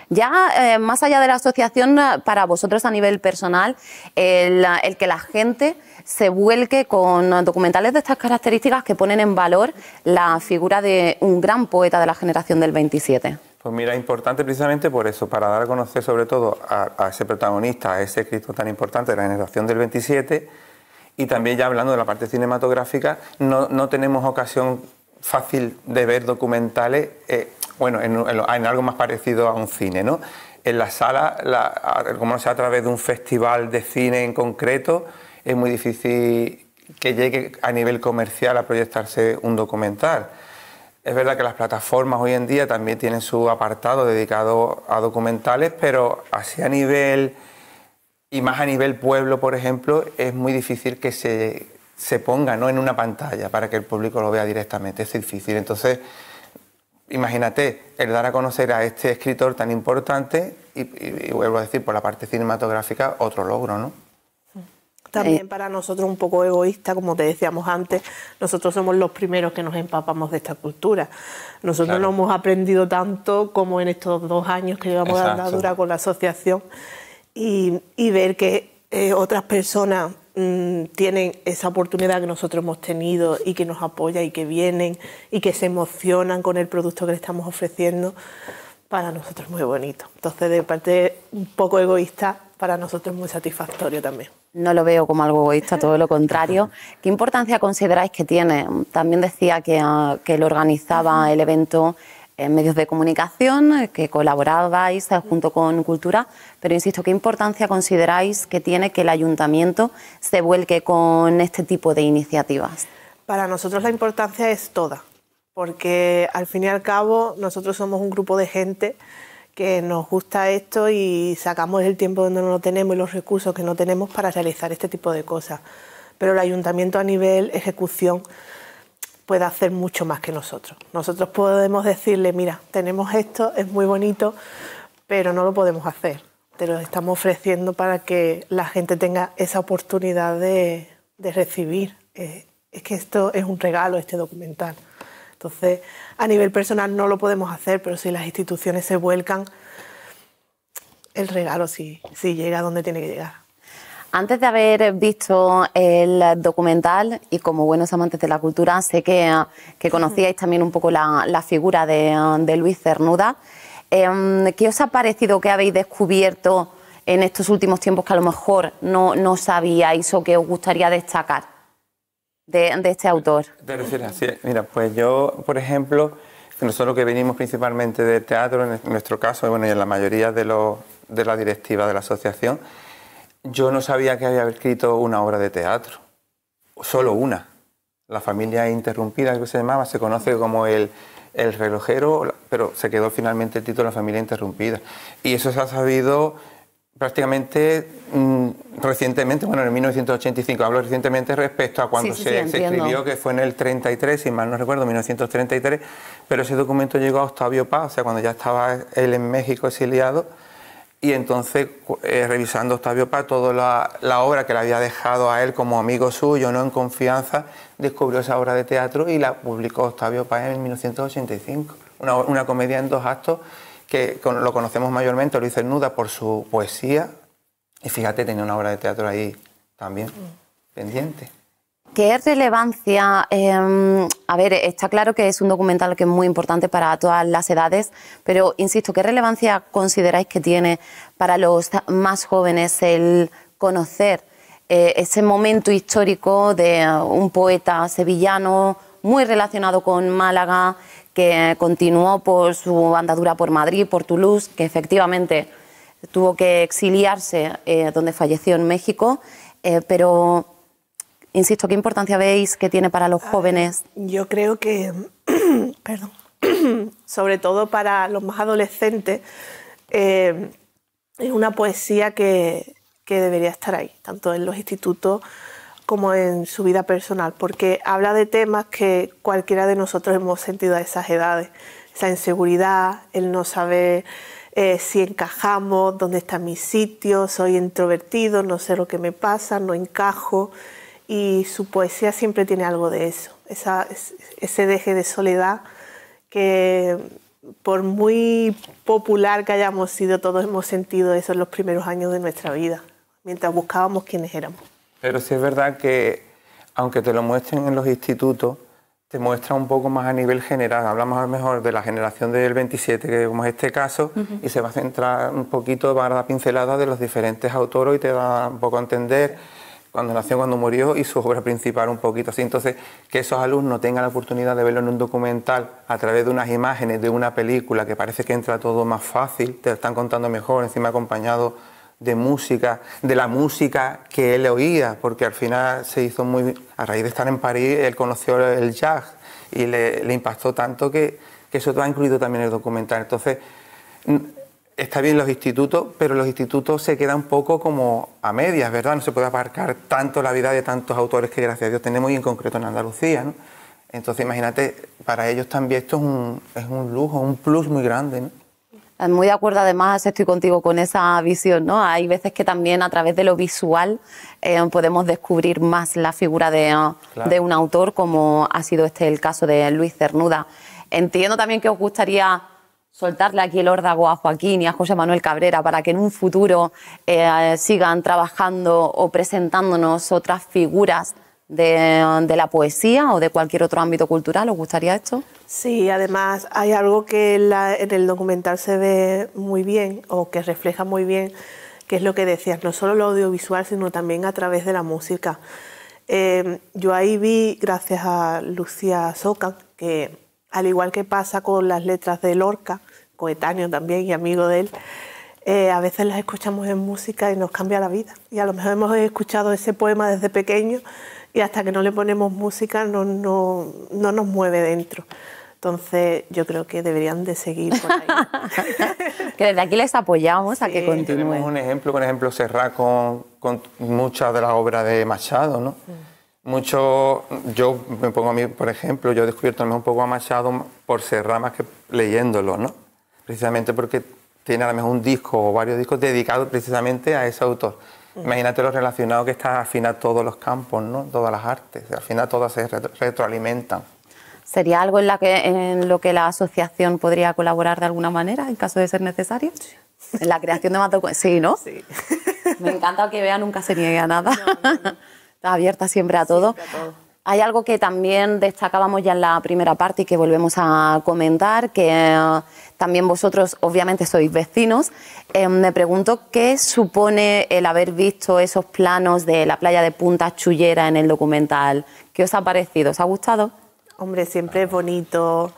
ya eh, más allá de la asociación, eh, para vosotros a nivel personal, el, que la gente se vuelque con documentales de estas características que ponen en valor la figura de un gran poeta de la generación del 27. Pues mira, importante precisamente por eso, para dar a conocer sobre todo a, ese protagonista, a ese escritor tan importante de la generación del 27, y también ya hablando de la parte cinematográfica, no, tenemos ocasión fácil de ver documentales eh, bueno, en, algo más parecido a un cine, ¿no? En la sala, como no sea a través de un festival de cine en concreto, es muy difícil que llegue a nivel comercial a proyectarse un documental. Es verdad que las plataformas hoy en día también tienen su apartado dedicado a documentales, pero así a nivel, y más a nivel pueblo, por ejemplo, es muy difícil que se, se ponga ¿no? en una pantalla para que el público lo vea directamente. Es difícil. Entonces, imagínate el dar a conocer a este escritor tan importante y, vuelvo a decir, por la parte cinematográfica, otro logro, ¿no? También eh, para nosotros un poco egoísta, como te decíamos antes, nosotros somos los primeros que nos empapamos de esta cultura. Nosotros no hemos aprendido tanto como en estos dos años que llevamos de andadura con la asociación y, ver que eh, otras personas Mm, tienen esa oportunidad que nosotros hemos tenido y que nos apoya y que vienen y que se emocionan con el producto que le estamos ofreciendo, para nosotros es muy bonito. Entonces, de parte un poco egoísta, para nosotros es muy satisfactorio también. No lo veo como algo egoísta, todo lo contrario. [LAUGHS] ¿Qué importancia consideráis que tiene? También decía que, ah, que lo organizaba el evento en medios de comunicación, eh, que colaborabais eh, junto con Cultura, pero insisto, ¿qué importancia consideráis que tiene que el ayuntamiento se vuelque con este tipo de iniciativas? Para nosotros la importancia es toda, porque al fin y al cabo nosotros somos un grupo de gente que nos gusta esto y sacamos el tiempo donde no lo tenemos y los recursos que no tenemos para realizar este tipo de cosas. Pero el ayuntamiento a nivel ejecución pueda hacer mucho más que nosotros. Nosotros podemos decirle, mira, tenemos esto, es muy bonito, pero no lo podemos hacer. Te lo estamos ofreciendo para que la gente tenga esa oportunidad de, recibir. Eh, es que esto es un regalo, este documental. Entonces, a nivel personal no lo podemos hacer, pero si las instituciones se vuelcan, el regalo sí, sí llega donde tiene que llegar. Antes de haber visto el documental y como buenos amantes de la cultura, sé que, que conocíais también un poco la, figura de, Luis Cernuda. Em, ¿Qué os ha parecido que habéis descubierto en estos últimos tiempos que a lo mejor no, no sabíais o que os gustaría destacar de, este autor? De refieres? Sí, mira, pues yo, por ejemplo, nosotros que venimos principalmente de teatro, en nuestro caso, bueno, y en la mayoría de, de la directiva de la asociación, yo no sabía que había escrito una obra de teatro, solo una. La familia interrumpida, que se llamaba, se conoce como el, relojero, pero se quedó finalmente el título La familia interrumpida. Y eso se ha sabido prácticamente mm, recientemente, bueno, en 1985, hablo recientemente respecto a cuando se, se, escribió, que fue en el 33, si mal no recuerdo, 1933, pero ese documento llegó a Octavio Paz, o sea, cuando ya estaba él en México exiliado y entonces, eh, revisando Octavio Paz, toda la, obra que le había dejado a él como amigo suyo, no en confianza, descubrió esa obra de teatro y la publicó Octavio Paz en 1985. Una, comedia en dos actos que lo conocemos mayormente, Luis Cernuda, por su poesía. Y fíjate, tenía una obra de teatro ahí también, mm. pendiente. ¿Qué relevancia? Em, a ver, está claro que es un documental que es muy importante para todas las edades, pero insisto, ¿qué relevancia consideráis que tiene para los más jóvenes el conocer eh, ese momento histórico de un poeta sevillano muy relacionado con Málaga, que continuó por su andadura por Madrid, por Toulouse, que efectivamente tuvo que exiliarse eh, donde falleció en México, eh, pero Insisto, ¿qué importancia veis que tiene para los jóvenes? Yo creo que, [CLEARS THROAT] perdón, [CLEARS THROAT] sobre todo para los más adolescentes, eh, es una poesía que, debería estar ahí, tanto en los institutos como en su vida personal, porque habla de temas que cualquiera de nosotros hemos sentido a esas edades, esa inseguridad, el no saber eh, si encajamos, dónde está mi sitio, soy introvertido, no sé lo que me pasa, no encajo, y su poesía siempre tiene algo de eso, ese deje de soledad que por muy popular que hayamos sido, todos hemos sentido eso en los primeros años de nuestra vida, mientras buscábamos quiénes éramos. Pero sí es verdad que, aunque te lo muestren en los institutos, te muestra un poco más a nivel general. Hablamos a lo mejor de la generación del 27, que como es este caso, y se va a centrar un poquito para la pincelada de los diferentes autores y te va un poco a entender cuando nació, cuando murió y su obra principal un poquito así. Entonces, que esos alumnos tengan la oportunidad de verlo en un documental a través de unas imágenes de una película que parece que entra todo más fácil, te lo están contando mejor, encima acompañado de música, de la música que él oía, porque al final se hizo muy... A raíz de estar en París, él conoció el jazz y le, impactó tanto que, que eso te ha incluido también el documental. Entonces, está bien los institutos, pero los institutos se quedan un poco como a medias, ¿verdad? No se puede abarcar tanto la vida de tantos autores que gracias a Dios tenemos y en concreto en Andalucía, ¿no? Entonces imagínate, para ellos también esto es un, lujo, un plus muy grande, ¿no? Muy de acuerdo, además estoy contigo con esa visión, ¿no? Hay veces que también a través de lo visual eh, podemos descubrir más la figura de, ah, de un autor, como ha sido este el caso de Luis Cernuda. Entiendo también que os gustaría soltarle aquí el órdago a Joaquín y a José Manuel Cabrera para que en un futuro eh, sigan trabajando o presentándonos otras figuras de, la poesía o de cualquier otro ámbito cultural? ¿Os gustaría esto? Sí, además hay algo que en, el documental se ve muy bien o que refleja muy bien, que es lo que decías, no solo lo audiovisual, sino también a través de la música. Eh, yo ahí vi, gracias a Lucía Soca, que al igual que pasa con las letras de Lorca, coetáneo también y amigo de él, eh, a veces las escuchamos en música y nos cambia la vida. Y a lo mejor hemos escuchado ese poema desde pequeño y hasta que no le ponemos música no, nos mueve dentro. Entonces yo creo que deberían de seguir por ahí. [LAUGHS] que desde aquí les apoyamos a que continúen. Tenemos un ejemplo, por ejemplo, Serra con, muchas de las obras de Machado, ¿no? Mucho, yo me pongo a mí, por ejemplo, yo he descubierto un poco a Machado por Serra más que leyéndolo, ¿no? precisamente porque tiene a lo mejor un disco o varios discos dedicados precisamente a ese autor. Imagínate lo relacionado que está al final todos los campos, ¿no? todas las artes, al final todas se retroalimentan. ¿Sería algo en, la que, en lo que la asociación podría colaborar de alguna manera en caso de ser necesario? Sí. En la creación de Mato Sí, ¿no? Sí. [LAUGHS] Me encanta que vea nunca se niegue a nada. [LAUGHS] Está abierta siempre a todo. Siempre a todo. Hay algo que también destacábamos ya en la primera parte y que volvemos a comentar, que eh, también vosotros obviamente sois vecinos. Eh, me pregunto qué supone el haber visto esos planos de la playa de Punta Chullera en el documental. ¿Qué os ha parecido? ¿Os ha gustado? Hombre, siempre es bonito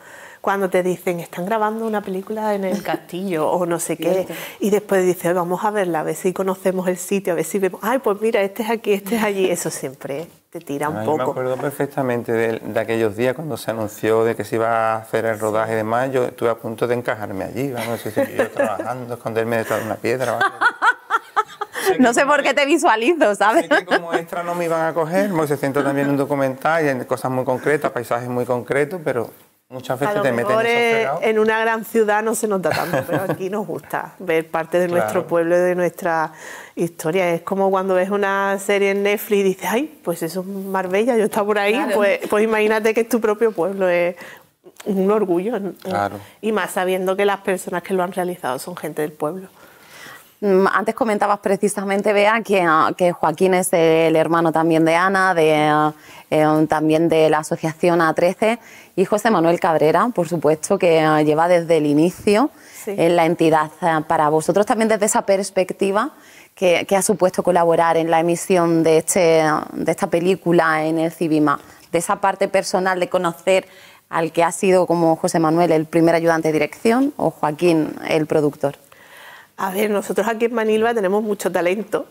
cuando te dicen, están grabando una película en el castillo o no sé qué, y después dices, vamos a verla, a ver si conocemos el sitio, a ver si vemos, ay, pues mira, este es aquí, este es allí, eso siempre te tira un poco. Yo me acuerdo perfectamente de, aquellos días cuando se anunció de que se iba a hacer el rodaje de mayo... estuve a punto de encajarme allí, vamos, yo trabajando, esconderme detrás de una piedra. [LAUGHS] no sé por qué te visualizo, ¿sabes? ...es que como extra no me iban a coger, me se siento también en un documental y en cosas muy concretas, paisajes muy concretos, pero Muchas veces te en, una gran ciudad no se nota tanto, pero aquí nos gusta ver parte de nuestro pueblo, de nuestra historia. Es como cuando ves una serie en Netflix y dices, ay, pues eso es Marbella, yo está por ahí, pues, pues imagínate que es tu propio pueblo, es un orgullo. Y más sabiendo que las personas que lo han realizado son gente del pueblo. Mm, antes comentabas precisamente, Bea, ah, que, Joaquín es el hermano también de Ana, ah, eh, también de la asociación A13, y José Manuel Cabrera, por supuesto, que ah, lleva desde el inicio en eh, la entidad. Para vosotros también desde esa perspectiva, que, ha supuesto colaborar en la emisión de, este, de esta película en el Cibima? De esa parte personal de conocer al que ha sido como José Manuel el primer ayudante de dirección o Joaquín el productor. A ver, nosotros aquí en Manilva tenemos mucho talento.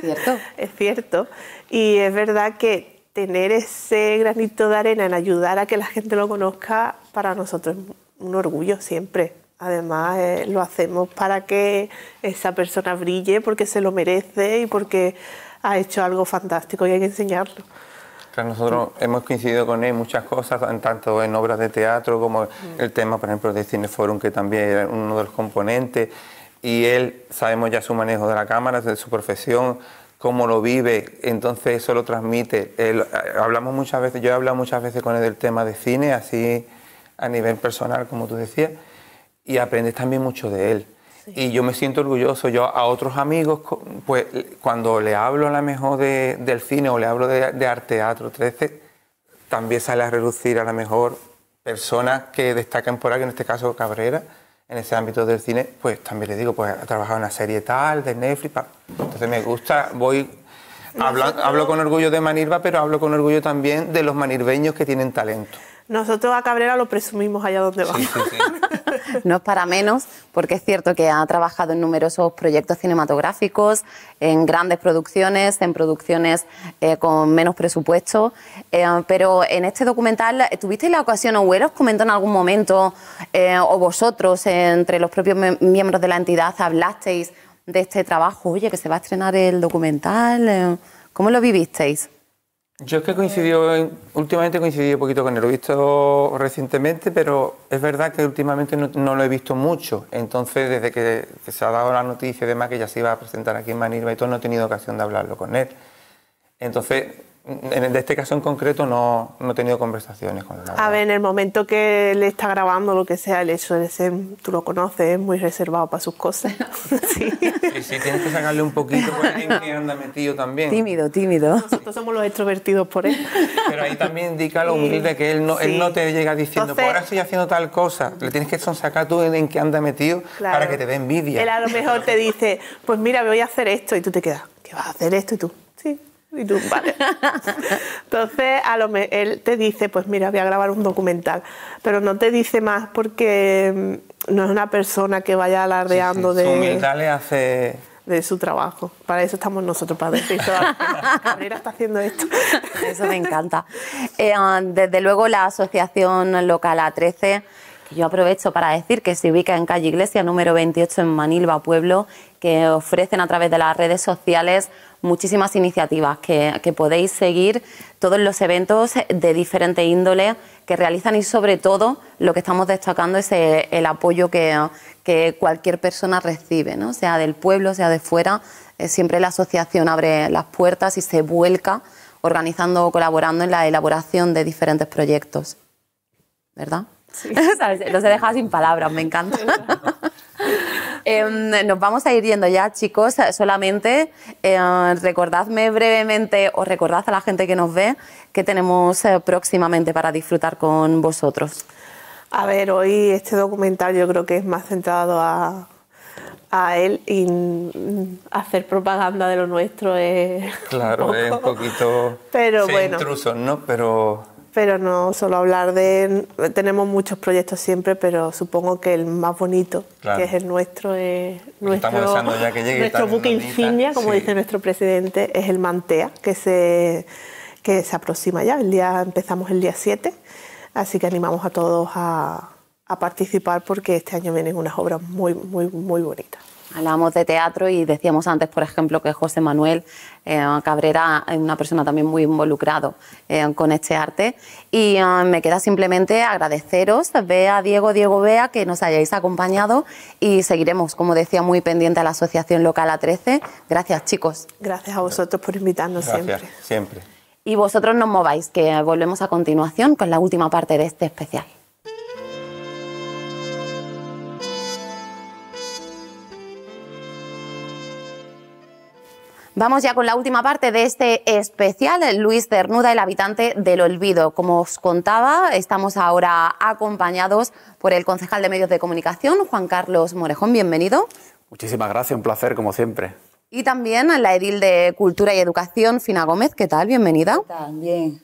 ¿Cierto? [LAUGHS] es cierto. Y es verdad que tener ese granito de arena en ayudar a que la gente lo conozca, para nosotros es un orgullo siempre. Además, eh, lo hacemos para que esa persona brille, porque se lo merece y porque ha hecho algo fantástico y hay que enseñarlo. nosotros hemos coincidido con él muchas cosas, tanto en obras de teatro como mm. el tema, por ejemplo, de Cineforum, que también era uno de los componentes y él sabemos ya su manejo de la cámara, de su profesión, cómo lo vive, entonces eso lo transmite. Él, eh, hablamos muchas veces, yo he hablado muchas veces con él del tema de cine, así a nivel personal, como tú decías, y aprendes también mucho de él. Y yo me siento orgulloso, yo a otros amigos, pues cuando le hablo a lo mejor de, del cine o le hablo de, de arte teatro 13, también sale a reducir a lo mejor personas que destacan por aquí, en este caso Cabrera, en ese ámbito del cine, pues también le digo, pues ha trabajado en una serie tal, de Netflix. Entonces me gusta, voy. Hablo, hablo con orgullo de Manirva, pero hablo con orgullo también de los manirbeños que tienen talento. Nosotros a Cabrera lo presumimos allá donde vamos. [LAUGHS] no es para menos, porque es cierto que ha trabajado en numerosos proyectos cinematográficos, en grandes producciones, en producciones eh, con menos presupuesto. Eh, pero en este documental, eh, ¿tuvisteis la ocasión, o os comentó en algún momento, o vosotros, entre los propios miembros de la entidad, hablasteis de este trabajo? Oye, que se va a estrenar el documental. ¿Cómo lo vivisteis? Yo es que coincidió, últimamente coincidido un poquito con él, lo he visto recientemente, pero es verdad que últimamente no, lo he visto mucho. Entonces, desde que, se ha dado la noticia y demás que ya se iba a presentar aquí en Manilva y todo, no he tenido ocasión de hablarlo con él. Entonces, en este caso en concreto no, no he tenido conversaciones con él. A ver, en el momento que le está grabando lo que sea, el hecho de ser, tú lo conoces, es muy reservado para sus cosas. [LAUGHS] sí. sí, tienes que sacarle un poquito por en que anda metido también. Tímido, tímido. Nosotros somos los extrovertidos por él. Pero ahí también indica lo humilde que él no, él no te llega diciendo, por pues ahora estoy haciendo tal cosa. Le tienes que sonsacar tú en, que anda metido para que te dé envidia. Él a lo mejor te dice, pues mira, me voy a hacer esto y tú te quedas, ¿qué vas a hacer esto y tú? Entonces, él te dice, pues mira, voy a grabar un documental, pero no te dice más porque mm, no es una persona que vaya alardeando de... Su De su trabajo. Para eso estamos nosotros, para decir, Cabrera está haciendo esto. Eso me encanta. Eh, ah, desde luego la asociación local A13 que yo aprovecho para decir que se ubica en calle Iglesia número 28 en Manilva, Pueblo, que ofrecen a través de las redes sociales muchísimas iniciativas que, podéis seguir, todos los eventos de diferente índole que realizan y sobre todo lo que estamos destacando es eh, el, apoyo que, cualquier persona recibe, ¿no? sea del pueblo, sea de fuera, eh, siempre la asociación abre las puertas y se vuelca organizando o colaborando en la elaboración de diferentes proyectos. ¿Verdad? Sí. [LAUGHS] Los he sin palabras, me encanta. [LAUGHS] Em, nos vamos a ir yendo ya, chicos. Solamente eh, recordadme brevemente o recordad a la gente que nos ve que tenemos eh, próximamente para disfrutar con vosotros. A ver, hoy este documental yo creo que es más centrado a, él y hacer propaganda de lo nuestro es. Claro, [LAUGHS] un es un poquito. Pero bueno. ¿no? Pero pero no solo hablar de... Tenemos muchos proyectos siempre, pero supongo que el más bonito, que es el nuestro, es nuestro, nuestro buque insignia, como dice nuestro presidente, es el Mantea, que se, que se aproxima ya. El día Empezamos el día 7, así que animamos a todos a, a participar porque este año vienen unas obras muy, muy, muy bonitas. Hablamos de teatro y decíamos antes, por ejemplo, que José Manuel eh, Cabrera es una persona también muy involucrado eh, con este arte. Y eh, me queda simplemente agradeceros, Bea, Diego, Diego, vea que nos hayáis acompañado y seguiremos, como decía, muy pendiente a la Asociación Local A13. Gracias, chicos. Gracias a vosotros por invitarnos siempre. Siempre. Y vosotros no mováis, que volvemos a continuación con la última parte de este especial. Vamos ya con la última parte de este especial, Luis Cernuda, el habitante del olvido. Como os contaba, estamos ahora acompañados por el concejal de medios de comunicación, Juan Carlos Morejón. Bienvenido. Muchísimas gracias, un placer como siempre. Y también a la edil de Cultura y Educación, Fina Gómez. ¿Qué tal? Bienvenida. También.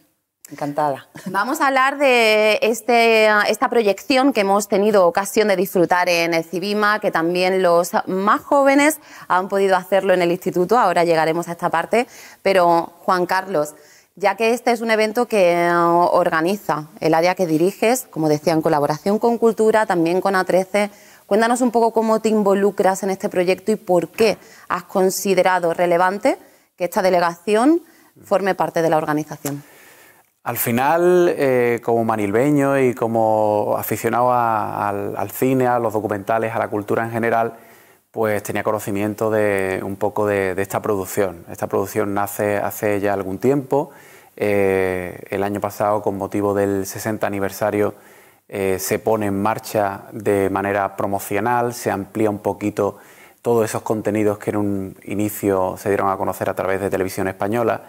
Encantada. Vamos a hablar de este, esta proyección que hemos tenido ocasión de disfrutar en el Cibima, que también los más jóvenes han podido hacerlo en el instituto. Ahora llegaremos a esta parte. Pero, Juan Carlos, ya que este es un evento que eh, organiza el área que diriges, como decía, en colaboración con Cultura, también con A13. Cuéntanos un poco cómo te involucras en este proyecto y por qué has considerado relevante que esta delegación forme parte de la organización. Al final, eh, como manilbeño y como aficionado al, cine, a los documentales, a la cultura en general, pues tenía conocimiento de un poco de, esta producción. Esta producción nace hace ya algún tiempo. Eh, el año pasado, con motivo del 60 aniversario, eh, se pone en marcha de manera promocional, se amplía un poquito todos esos contenidos que en un inicio se dieron a conocer a través de televisión española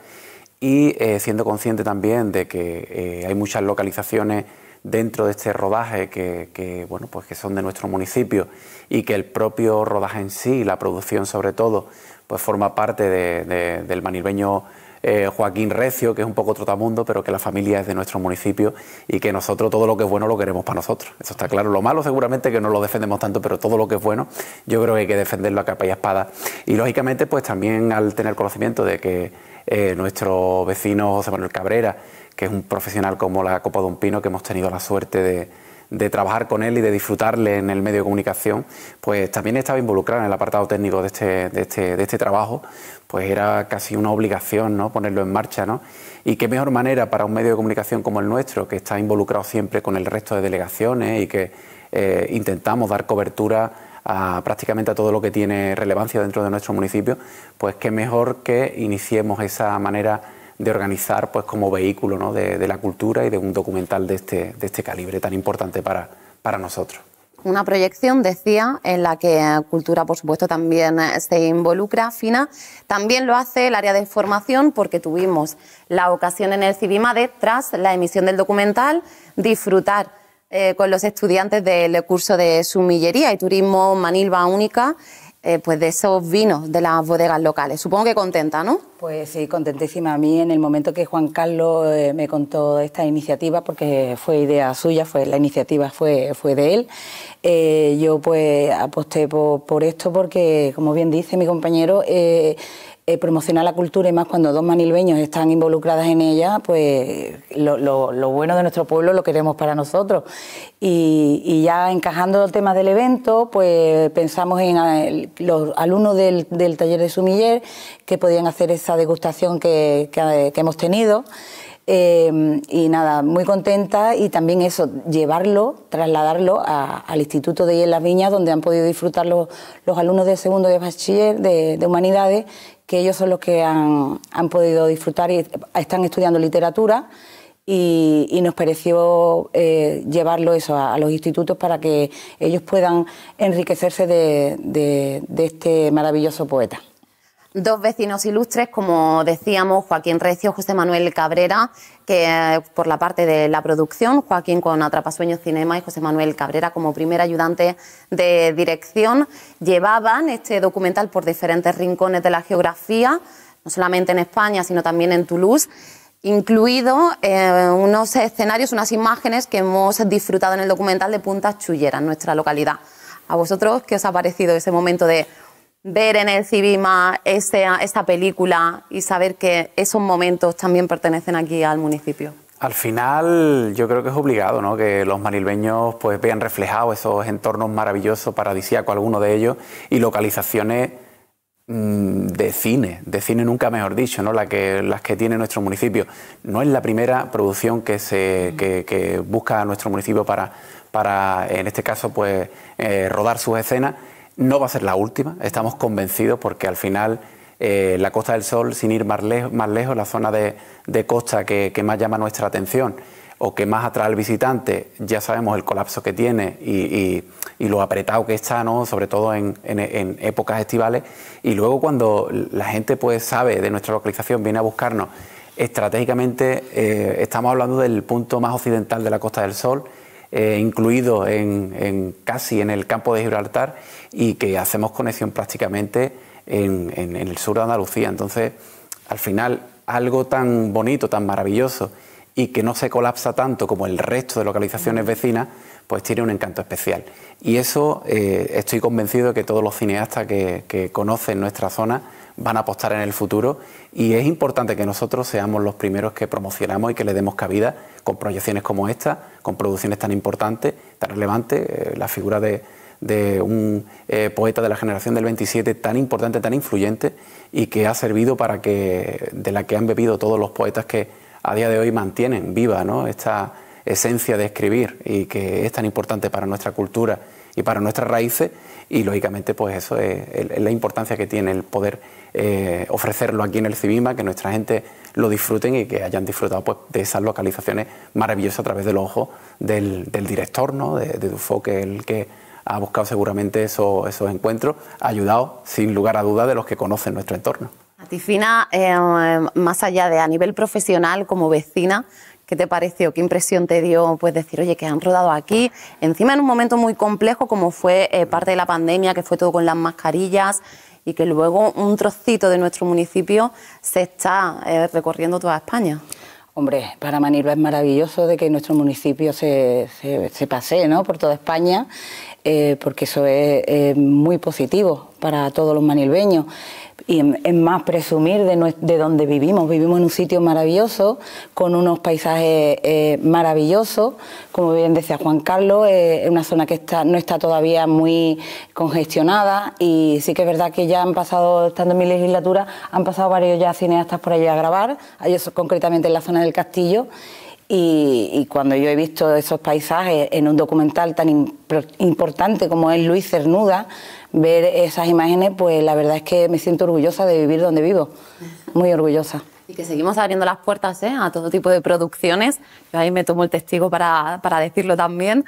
y eh, siendo consciente también de que eh, hay muchas localizaciones dentro de este rodaje que, bueno, pues que son de nuestro municipio y que el propio rodaje en sí, la producción sobre todo, pues forma parte del manilbeño eh, Joaquín Recio, que es un poco trotamundo, pero que la familia es de nuestro municipio y que nosotros todo lo que es bueno lo queremos para nosotros. Eso está claro. Lo malo seguramente que no lo defendemos tanto, pero todo lo que es bueno yo creo que hay que defenderlo a capa y espada. Y lógicamente pues también al tener conocimiento de que eh, nuestro vecino José Manuel Cabrera, que es un profesional como la Copa de un Pino, que hemos tenido la suerte de de trabajar con él y de disfrutarle en el medio de comunicación, pues también estaba involucrada en el apartado técnico de este, este, este, trabajo, pues era casi una obligación ¿no? ponerlo en marcha. ¿no? Y qué mejor manera para un medio de comunicación como el nuestro, que está involucrado siempre con el resto de delegaciones y que eh, intentamos dar cobertura a prácticamente a todo lo que tiene relevancia dentro de nuestro municipio, pues qué mejor que iniciemos esa manera de organizar pues, como vehículo ¿no? de, la cultura y de un documental de este, de este calibre tan importante para, para nosotros. Una proyección, decía, en la que cultura, por supuesto, también eh, se involucra. Fina también lo hace el área de formación porque tuvimos la ocasión en el Cibimade, tras la emisión del documental, disfrutar eh, con los estudiantes del curso de sumillería y turismo Manilva Única eh, pues de esos vinos de las bodegas locales. Supongo que contenta, ¿no? Pues sí, contentísima. A mí en el momento que Juan Carlos eh, me contó esta iniciativa, porque fue idea suya, fue la iniciativa fue, fue de él, eh, yo pues aposté por, esto porque, como bien dice mi compañero, eh, promocionar la cultura y más cuando dos manilbeños están involucradas en ella, pues lo, bueno de nuestro pueblo lo queremos para nosotros. Y, ya encajando el tema del evento, pues pensamos en eh, los alumnos del, taller de sumiller que podían hacer esa degustación que hemos tenido. Em, y nada, muy contenta y también eso, llevarlo, trasladarlo al Instituto de Las Viñas, donde han podido disfrutar los, alumnos de segundo de bachiller de, humanidades, que ellos son los que han, podido disfrutar y están estudiando literatura. Y, nos pareció eh, llevarlo eso a, los institutos para que ellos puedan enriquecerse de este maravilloso poeta dos vecinos ilustres, como decíamos, Joaquín Recio, José Manuel Cabrera, que eh, por la parte de la producción, Joaquín con Atrapasueños Cinema y José Manuel Cabrera como primer ayudante de dirección, llevaban este documental por diferentes rincones de la geografía, no solamente en España, sino también en Toulouse incluido eh, unos escenarios, unas imágenes que hemos disfrutado en el documental de Punta Chullera, en nuestra localidad. ¿A vosotros qué os ha parecido ese momento de ver en el Cibima esta película y saber que esos momentos también pertenecen aquí al municipio. Al final yo creo que es obligado ¿no? que los manilbeños pues, vean reflejados esos entornos maravillosos, paradisíacos alguno de ellos, y localizaciones mm, de cine, de cine nunca mejor dicho, ¿no? La que, las que tiene nuestro municipio. No es la primera producción que, se, que, busca nuestro municipio para, para, en este caso, pues, eh, rodar sus escenas no va a ser la última, estamos convencidos porque al final eh, la Costa del Sol, sin ir más, lejos, más la zona de, costa que, más llama nuestra atención o que más atrae al visitante, ya sabemos el colapso que tiene y, lo apretado que está, ¿no? sobre todo en, épocas estivales. Y luego cuando la gente pues, sabe de nuestra localización, viene a buscarnos, estratégicamente eh, estamos hablando del punto más occidental de la Costa del Sol, eh, incluido en, en casi en el campo de Gibraltar y que hacemos conexión prácticamente en, el sur de Andalucía. Entonces, al final, algo tan bonito, tan maravilloso y que no se colapsa tanto como el resto de localizaciones vecinas, pues tiene un encanto especial. Y eso eh, estoy convencido de que todos los cineastas que, conocen nuestra zona van a apostar en el futuro y es importante que nosotros seamos los primeros que promocionamos y que le demos cabida con proyecciones como esta, con producciones tan importantes, tan relevantes. Eh, la figura de, de un eh, poeta de la generación del 27 tan importante, tan influyente y que ha servido para que, de la que han bebido todos los poetas que a día de hoy mantienen viva esta esencia de escribir y que es tan importante para nuestra cultura y para nuestras raíces y lógicamente pues eso es, la importancia que tiene el poder eh, ofrecerlo aquí en el Cibima, que nuestra gente lo disfruten y que hayan disfrutado pues, de esas localizaciones maravillosas a través del ojo del, director, ¿no? de, de Dufo, que es el que ha buscado seguramente esos, esos encuentros, ayudado sin lugar a duda de los que conocen nuestro entorno. A eh, más allá de a nivel profesional, como vecina, ¿Qué te pareció? ¿Qué impresión te dio pues, decir, oye, que han rodado aquí? Encima en un momento muy complejo como fue eh, parte de la pandemia, que fue todo con las mascarillas y que luego un trocito de nuestro municipio se está eh, recorriendo toda España. Hombre, para Manilva es maravilloso de que nuestro municipio se, pase, ¿no? por toda España, eh, porque eso es muy positivo para todos los manilbeños. Y es más, presumir de, de donde vivimos. Vivimos en un sitio maravilloso, con unos paisajes eh, maravillosos. Como bien decía Juan Carlos, eh, es una zona que no está todavía muy congestionada. Y sí que es verdad que ya han pasado, estando en mi legislatura, han pasado varios ya cineastas por allí a grabar, ellos concretamente en la zona del castillo. y, cuando yo he visto esos paisajes en un documental tan importante como es Luis Cernuda, ver esas imágenes, pues la verdad es que me siento orgullosa de vivir donde vivo, muy orgullosa. Y que seguimos abriendo las puertas ¿eh? a todo tipo de producciones. ahí me tomo el testigo para, decirlo también.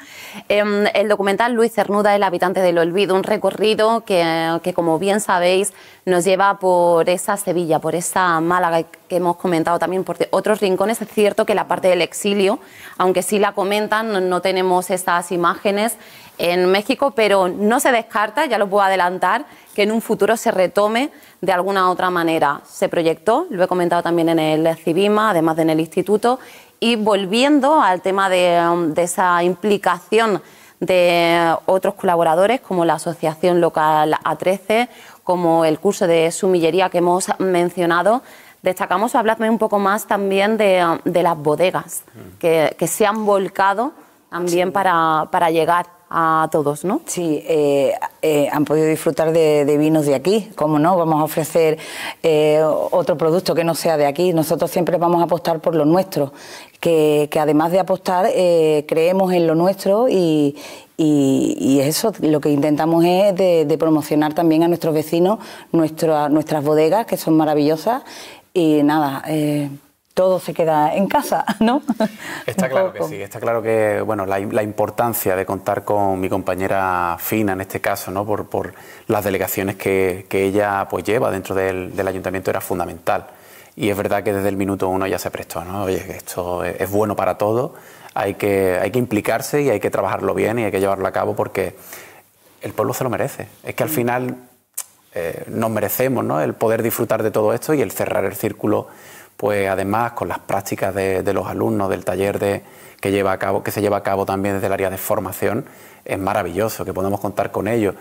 Em, el documental Luis Cernuda, El habitante del olvido, un recorrido que, como bien sabéis, nos lleva por esa Sevilla, por esa Málaga que hemos comentado también, por otros rincones. Es cierto que la parte del exilio, aunque sí la comentan, no, tenemos esas imágenes en México, pero no se descarta, ya lo puedo adelantar, que en un futuro se retome de alguna otra manera. Se proyectó, lo he comentado también en el CIBIMA, además de en el instituto, y volviendo al tema de, um, esa implicación de otros colaboradores como la Asociación Local A13, como el curso de sumillería que hemos mencionado, destacamos, habladme un poco más también de, um, las bodegas mm. que, se han volcado también para llegar a todos, ¿no? Sí, eh, eh, han podido disfrutar de, vinos de aquí, ¿cómo no? Vamos a ofrecer eh, otro producto que no sea de aquí. Nosotros siempre vamos a apostar por lo nuestro, que, además de apostar, creemos en lo nuestro y, eso, lo que intentamos es de, promocionar también a nuestros vecinos nuestra, nuestras bodegas, que son maravillosas, y nada todo se queda en casa, [LAUGHS] ¿no? Está claro que sí, está claro que bueno, la, importancia de contar con mi compañera Fina en este caso, ¿no? por, las delegaciones que, ella pues, lleva dentro del, ayuntamiento era fundamental. Y es verdad que desde el minuto uno ya se prestó, ¿no? Oye, esto es, bueno para todo... hay que, hay que implicarse y hay que trabajarlo bien y hay que llevarlo a cabo porque el pueblo se lo merece. Es que al mm. final eh, nos merecemos ¿no? el poder disfrutar de todo esto y el cerrar el círculo pues además con las prácticas de, los alumnos del taller de, que, lleva a cabo, que se lleva a cabo también desde el área de formación, es maravilloso que podamos contar con ellos.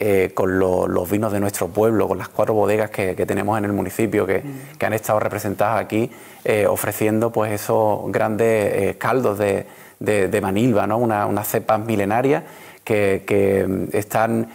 Eh, con los vinos de nuestro pueblo, con las cuatro bodegas que, tenemos en el municipio, que, mm. han estado representadas aquí, eh, ofreciendo pues esos grandes eh, caldos de, de, manilva, ¿no? unas una cepas milenarias que, mm, están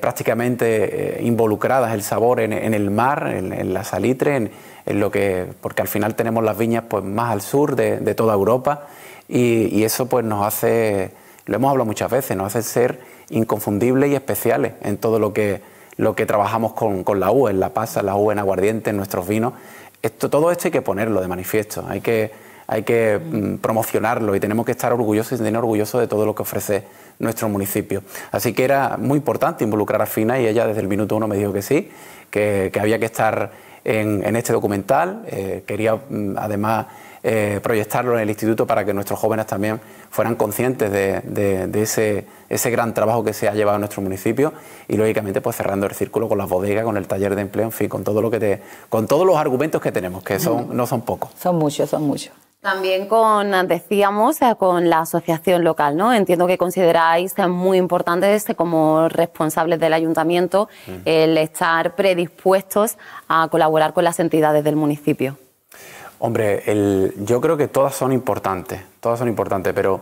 prácticamente involucradas el sabor en, el mar, en, en la salitre, en, en lo que, porque al final tenemos las viñas pues, más al sur de, toda Europa y, eso pues, nos hace, lo hemos hablado muchas veces, nos hace ser inconfundibles y especiales en todo lo que, lo que trabajamos con, la U, en la pasa, la U en aguardiente, en nuestros vinos. Esto, todo esto hay que ponerlo de manifiesto, hay que, hay que mm, mm. promocionarlo y tenemos que estar orgullosos y tener orgullosos de todo lo que ofrece nuestro municipio. Así que era muy importante involucrar a Fina y ella desde el minuto uno me dijo que sí, que, que había que estar en, este documental. Eh, quería mm, además eh, proyectarlo en el instituto para que nuestros jóvenes también fueran conscientes de, ese, ese, gran trabajo que se ha llevado a nuestro municipio y lógicamente pues cerrando el círculo con las bodegas, con el taller de empleo, en fin, con todo lo que te, con todos los argumentos que tenemos, que son, mm. no son pocos. Son muchos, son muchos. También con, decíamos, eh, con la asociación local, ¿no? Entiendo que consideráis que es muy importante este, como responsables del ayuntamiento el estar predispuestos a colaborar con las entidades del municipio. Hombre, yo creo que todas son importantes, todas son importantes, pero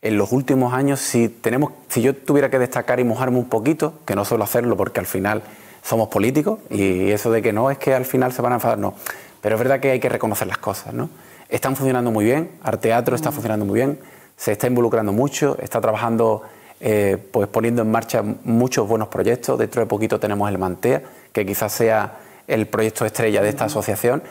en los últimos años, si, tenemos, si yo tuviera que destacar y mojarme un poquito, que no suelo hacerlo porque al final somos políticos y eso de que no es que al final se van a enfadar, no. Pero es verdad que hay que reconocer las cosas, ¿no? están funcionando muy bien, Arteatro está funcionando muy bien, se está involucrando mucho, está trabajando, eh, pues poniendo en marcha muchos buenos proyectos. Dentro de poquito tenemos el Mantea, que quizás sea el proyecto estrella de esta asociación.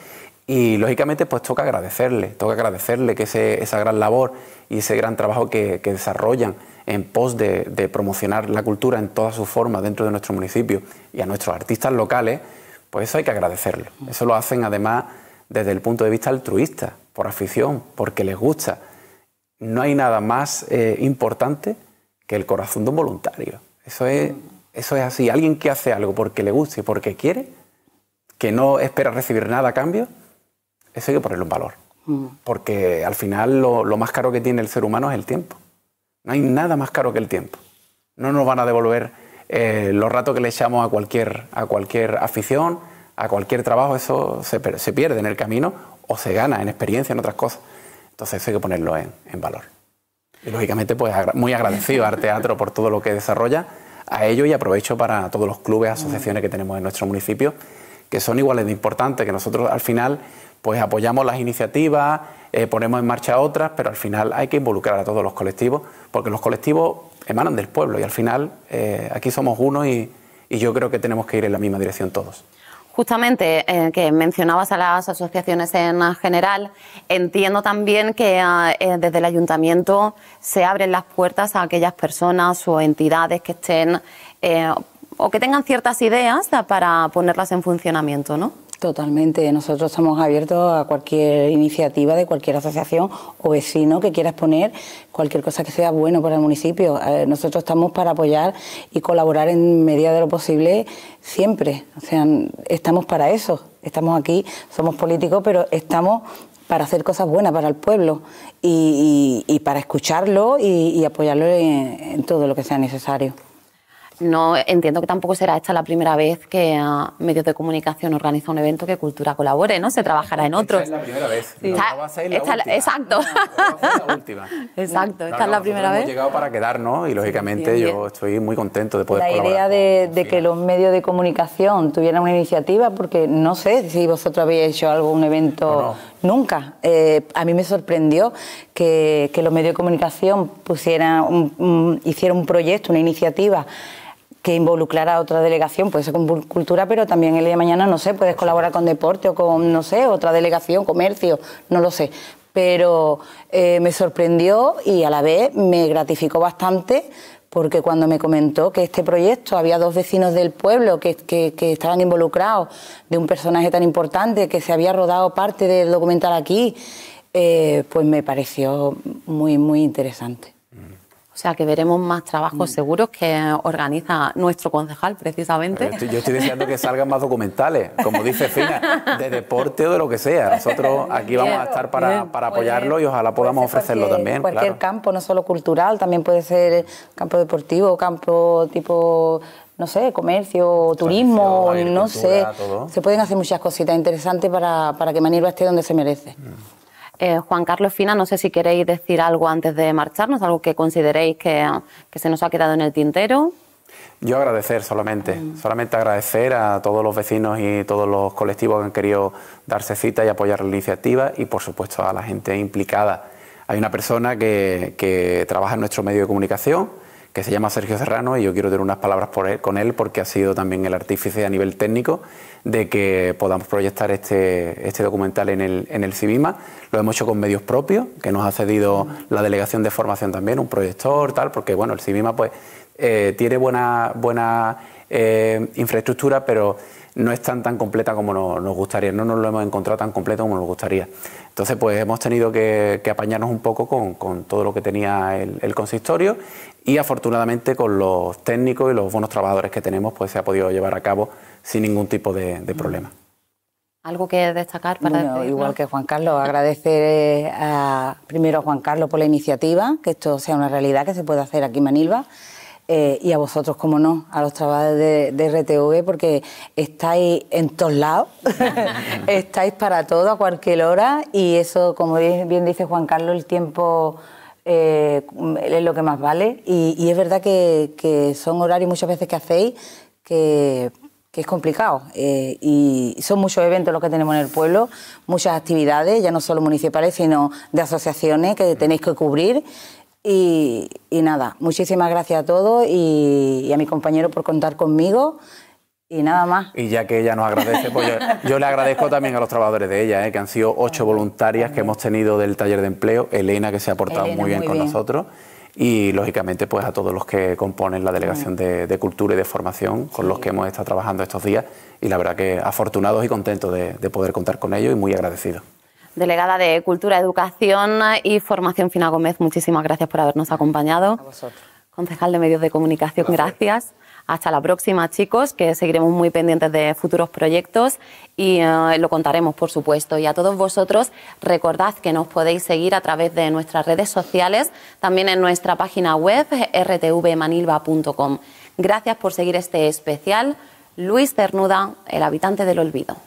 Y lógicamente, pues toca agradecerle, toca agradecerle que esa gran labor y ese gran trabajo que, desarrollan en pos de, promocionar la cultura en todas sus formas dentro de nuestro municipio y a nuestros artistas locales, pues eso hay que agradecerlo. Eso lo hacen además desde el punto de vista altruista, por afición, porque les gusta. No hay nada más eh, importante que el corazón de un voluntario. Eso es, eso es así. Alguien que hace algo porque le gusta y porque quiere, que no espera recibir nada a cambio, eso hay que ponerle un valor. Mm. Porque al final lo, más caro que tiene el ser humano es el tiempo. No hay nada más caro que el tiempo. No nos van a devolver eh, los ratos que le echamos a cualquier, a cualquier afición, a cualquier trabajo, eso se, se, pierde en el camino o se gana en experiencia, en otras cosas. Entonces eso hay que ponerlo en, valor. Y lógicamente, pues muy agradecido al Arteatro... por todo lo que desarrolla a ello y aprovecho para todos los clubes, asociaciones que tenemos en nuestro municipio, que son iguales de importantes, que nosotros al final pues apoyamos las iniciativas, eh, ponemos en marcha otras, pero al final hay que involucrar a todos los colectivos, porque los colectivos emanan del pueblo y al final eh, aquí somos uno y yo creo que tenemos que ir en la misma dirección todos. Justamente, eh, que mencionabas a las asociaciones en general, entiendo también que ah, eh, desde el ayuntamiento se abren las puertas a aquellas personas o entidades que estén eh, o que tengan ciertas ideas para ponerlas en funcionamiento, ¿no? Totalmente, nosotros estamos abiertos a cualquier iniciativa de cualquier asociación o vecino que quiera exponer cualquier cosa que sea bueno para el municipio. Eh, nosotros estamos para apoyar y colaborar en medida de lo posible siempre, o sea, estamos para eso, estamos aquí, somos políticos, pero estamos para hacer cosas buenas para el pueblo y, para escucharlo y, apoyarlo en todo lo que sea necesario no entiendo que tampoco será esta la primera vez que ah, medios de comunicación organiza un evento que cultura colabore, ¿no? Se trabajará en otros. Esta es la primera vez. última. Exacto. la última. Exacto. esta es la primera vez. Hemos llegado para quedarnos y lógicamente yo estoy muy contento de poder. La idea de, que los medios de comunicación tuvieran una iniciativa, porque no sé si vosotros habéis hecho algún evento nunca. Eh, a mí me sorprendió que, los medios de comunicación pusieran, hicieran un proyecto, una iniciativa que involucrar a otra delegación, puede ser con cultura, pero también el día de mañana, no sé, puedes colaborar con deporte o con, no sé, otra delegación, comercio, no lo sé. Pero eh, me sorprendió y a la vez me gratificó bastante porque cuando me comentó que este proyecto había dos vecinos del pueblo que, que, estaban involucrados de un personaje tan importante que se había rodado parte del documental aquí, eh, pues me pareció muy, muy interesante. O sea que veremos más trabajos mm. seguros que organiza nuestro concejal precisamente. yo estoy deseando que salgan más documentales, como dice Fina, de deporte o de lo que sea. Nosotros aquí vamos a estar para, apoyarlo y ojalá podamos ofrecerlo también. Cualquier campo, no solo cultural, también puede ser campo deportivo, campo tipo no sé, comercio, turismo, no sé. Se pueden hacer muchas cositas interesantes para, que Manilva esté donde se merece. Mm. Eh, Juan Carlos Fina, no sé si queréis decir algo antes de marcharnos, algo que consideréis que, se nos ha quedado en el tintero. Yo agradecer solamente, mm. solamente agradecer a todos los vecinos y todos los colectivos que han querido darse cita y apoyar la iniciativa y por supuesto a la gente implicada. Hay una persona que, trabaja en nuestro medio de comunicación, que se llama Sergio Serrano y yo quiero tener unas palabras con él porque ha sido también el artífice a nivel técnico de que podamos proyectar este, este, documental en el, en el Lo hemos hecho con medios propios, que nos ha cedido la delegación de formación también, un proyector, tal, porque bueno, el CIMIMA pues, eh, tiene buena, buena eh, infraestructura, pero no es tan, tan completa como nos, nos gustaría, no nos lo hemos encontrado tan completo como nos gustaría. Entonces, pues hemos tenido que, apañarnos un poco con, todo lo que tenía el, consistorio y afortunadamente con los técnicos y los buenos trabajadores que tenemos, pues se ha podido llevar a cabo sin ningún tipo de, problema. ¿Algo que destacar para Igual que Juan Carlos, agradecer eh, a, primero a Juan Carlos por la iniciativa, que esto sea una realidad, que se pueda hacer aquí en Manilva eh, y a vosotros, como no, a los trabajadores de, RTV, porque estáis en todos lados, [LAUGHS] estáis para todo a cualquier hora y eso, como bien, dice Juan Carlos, el tiempo eh, es lo que más vale y, es verdad que, son horarios muchas veces que hacéis que, es complicado eh, y son muchos eventos los que tenemos en el pueblo, muchas actividades, ya no solo municipales, sino de asociaciones que tenéis que cubrir y, nada, muchísimas gracias a todos y, a mi compañero por contar conmigo. Y nada más. Y ya que ella nos agradece, pues yo, le agradezco también a los trabajadores de ella, ¿eh? que han sido ocho voluntarias que hemos tenido del taller de empleo, Elena que se ha portado muy bien con nosotros y lógicamente pues a todos los que componen la delegación de, cultura y de formación con los que hemos estado trabajando estos días y la verdad que afortunados y contentos de, de poder contar con ellos y muy agradecidos delegada de Cultura, Educación y Formación Fina Gómez. Muchísimas gracias por habernos acompañado. A vosotros. Concejal de Medios de Comunicación, gracias. Hasta la próxima, chicos, que seguiremos muy pendientes de futuros proyectos y eh, lo contaremos, por supuesto. Y a todos vosotros, recordad que nos podéis seguir a través de nuestras redes sociales, también en nuestra página web rtvmanilva.com. Gracias por seguir este especial. Luis Cernuda, el habitante del olvido.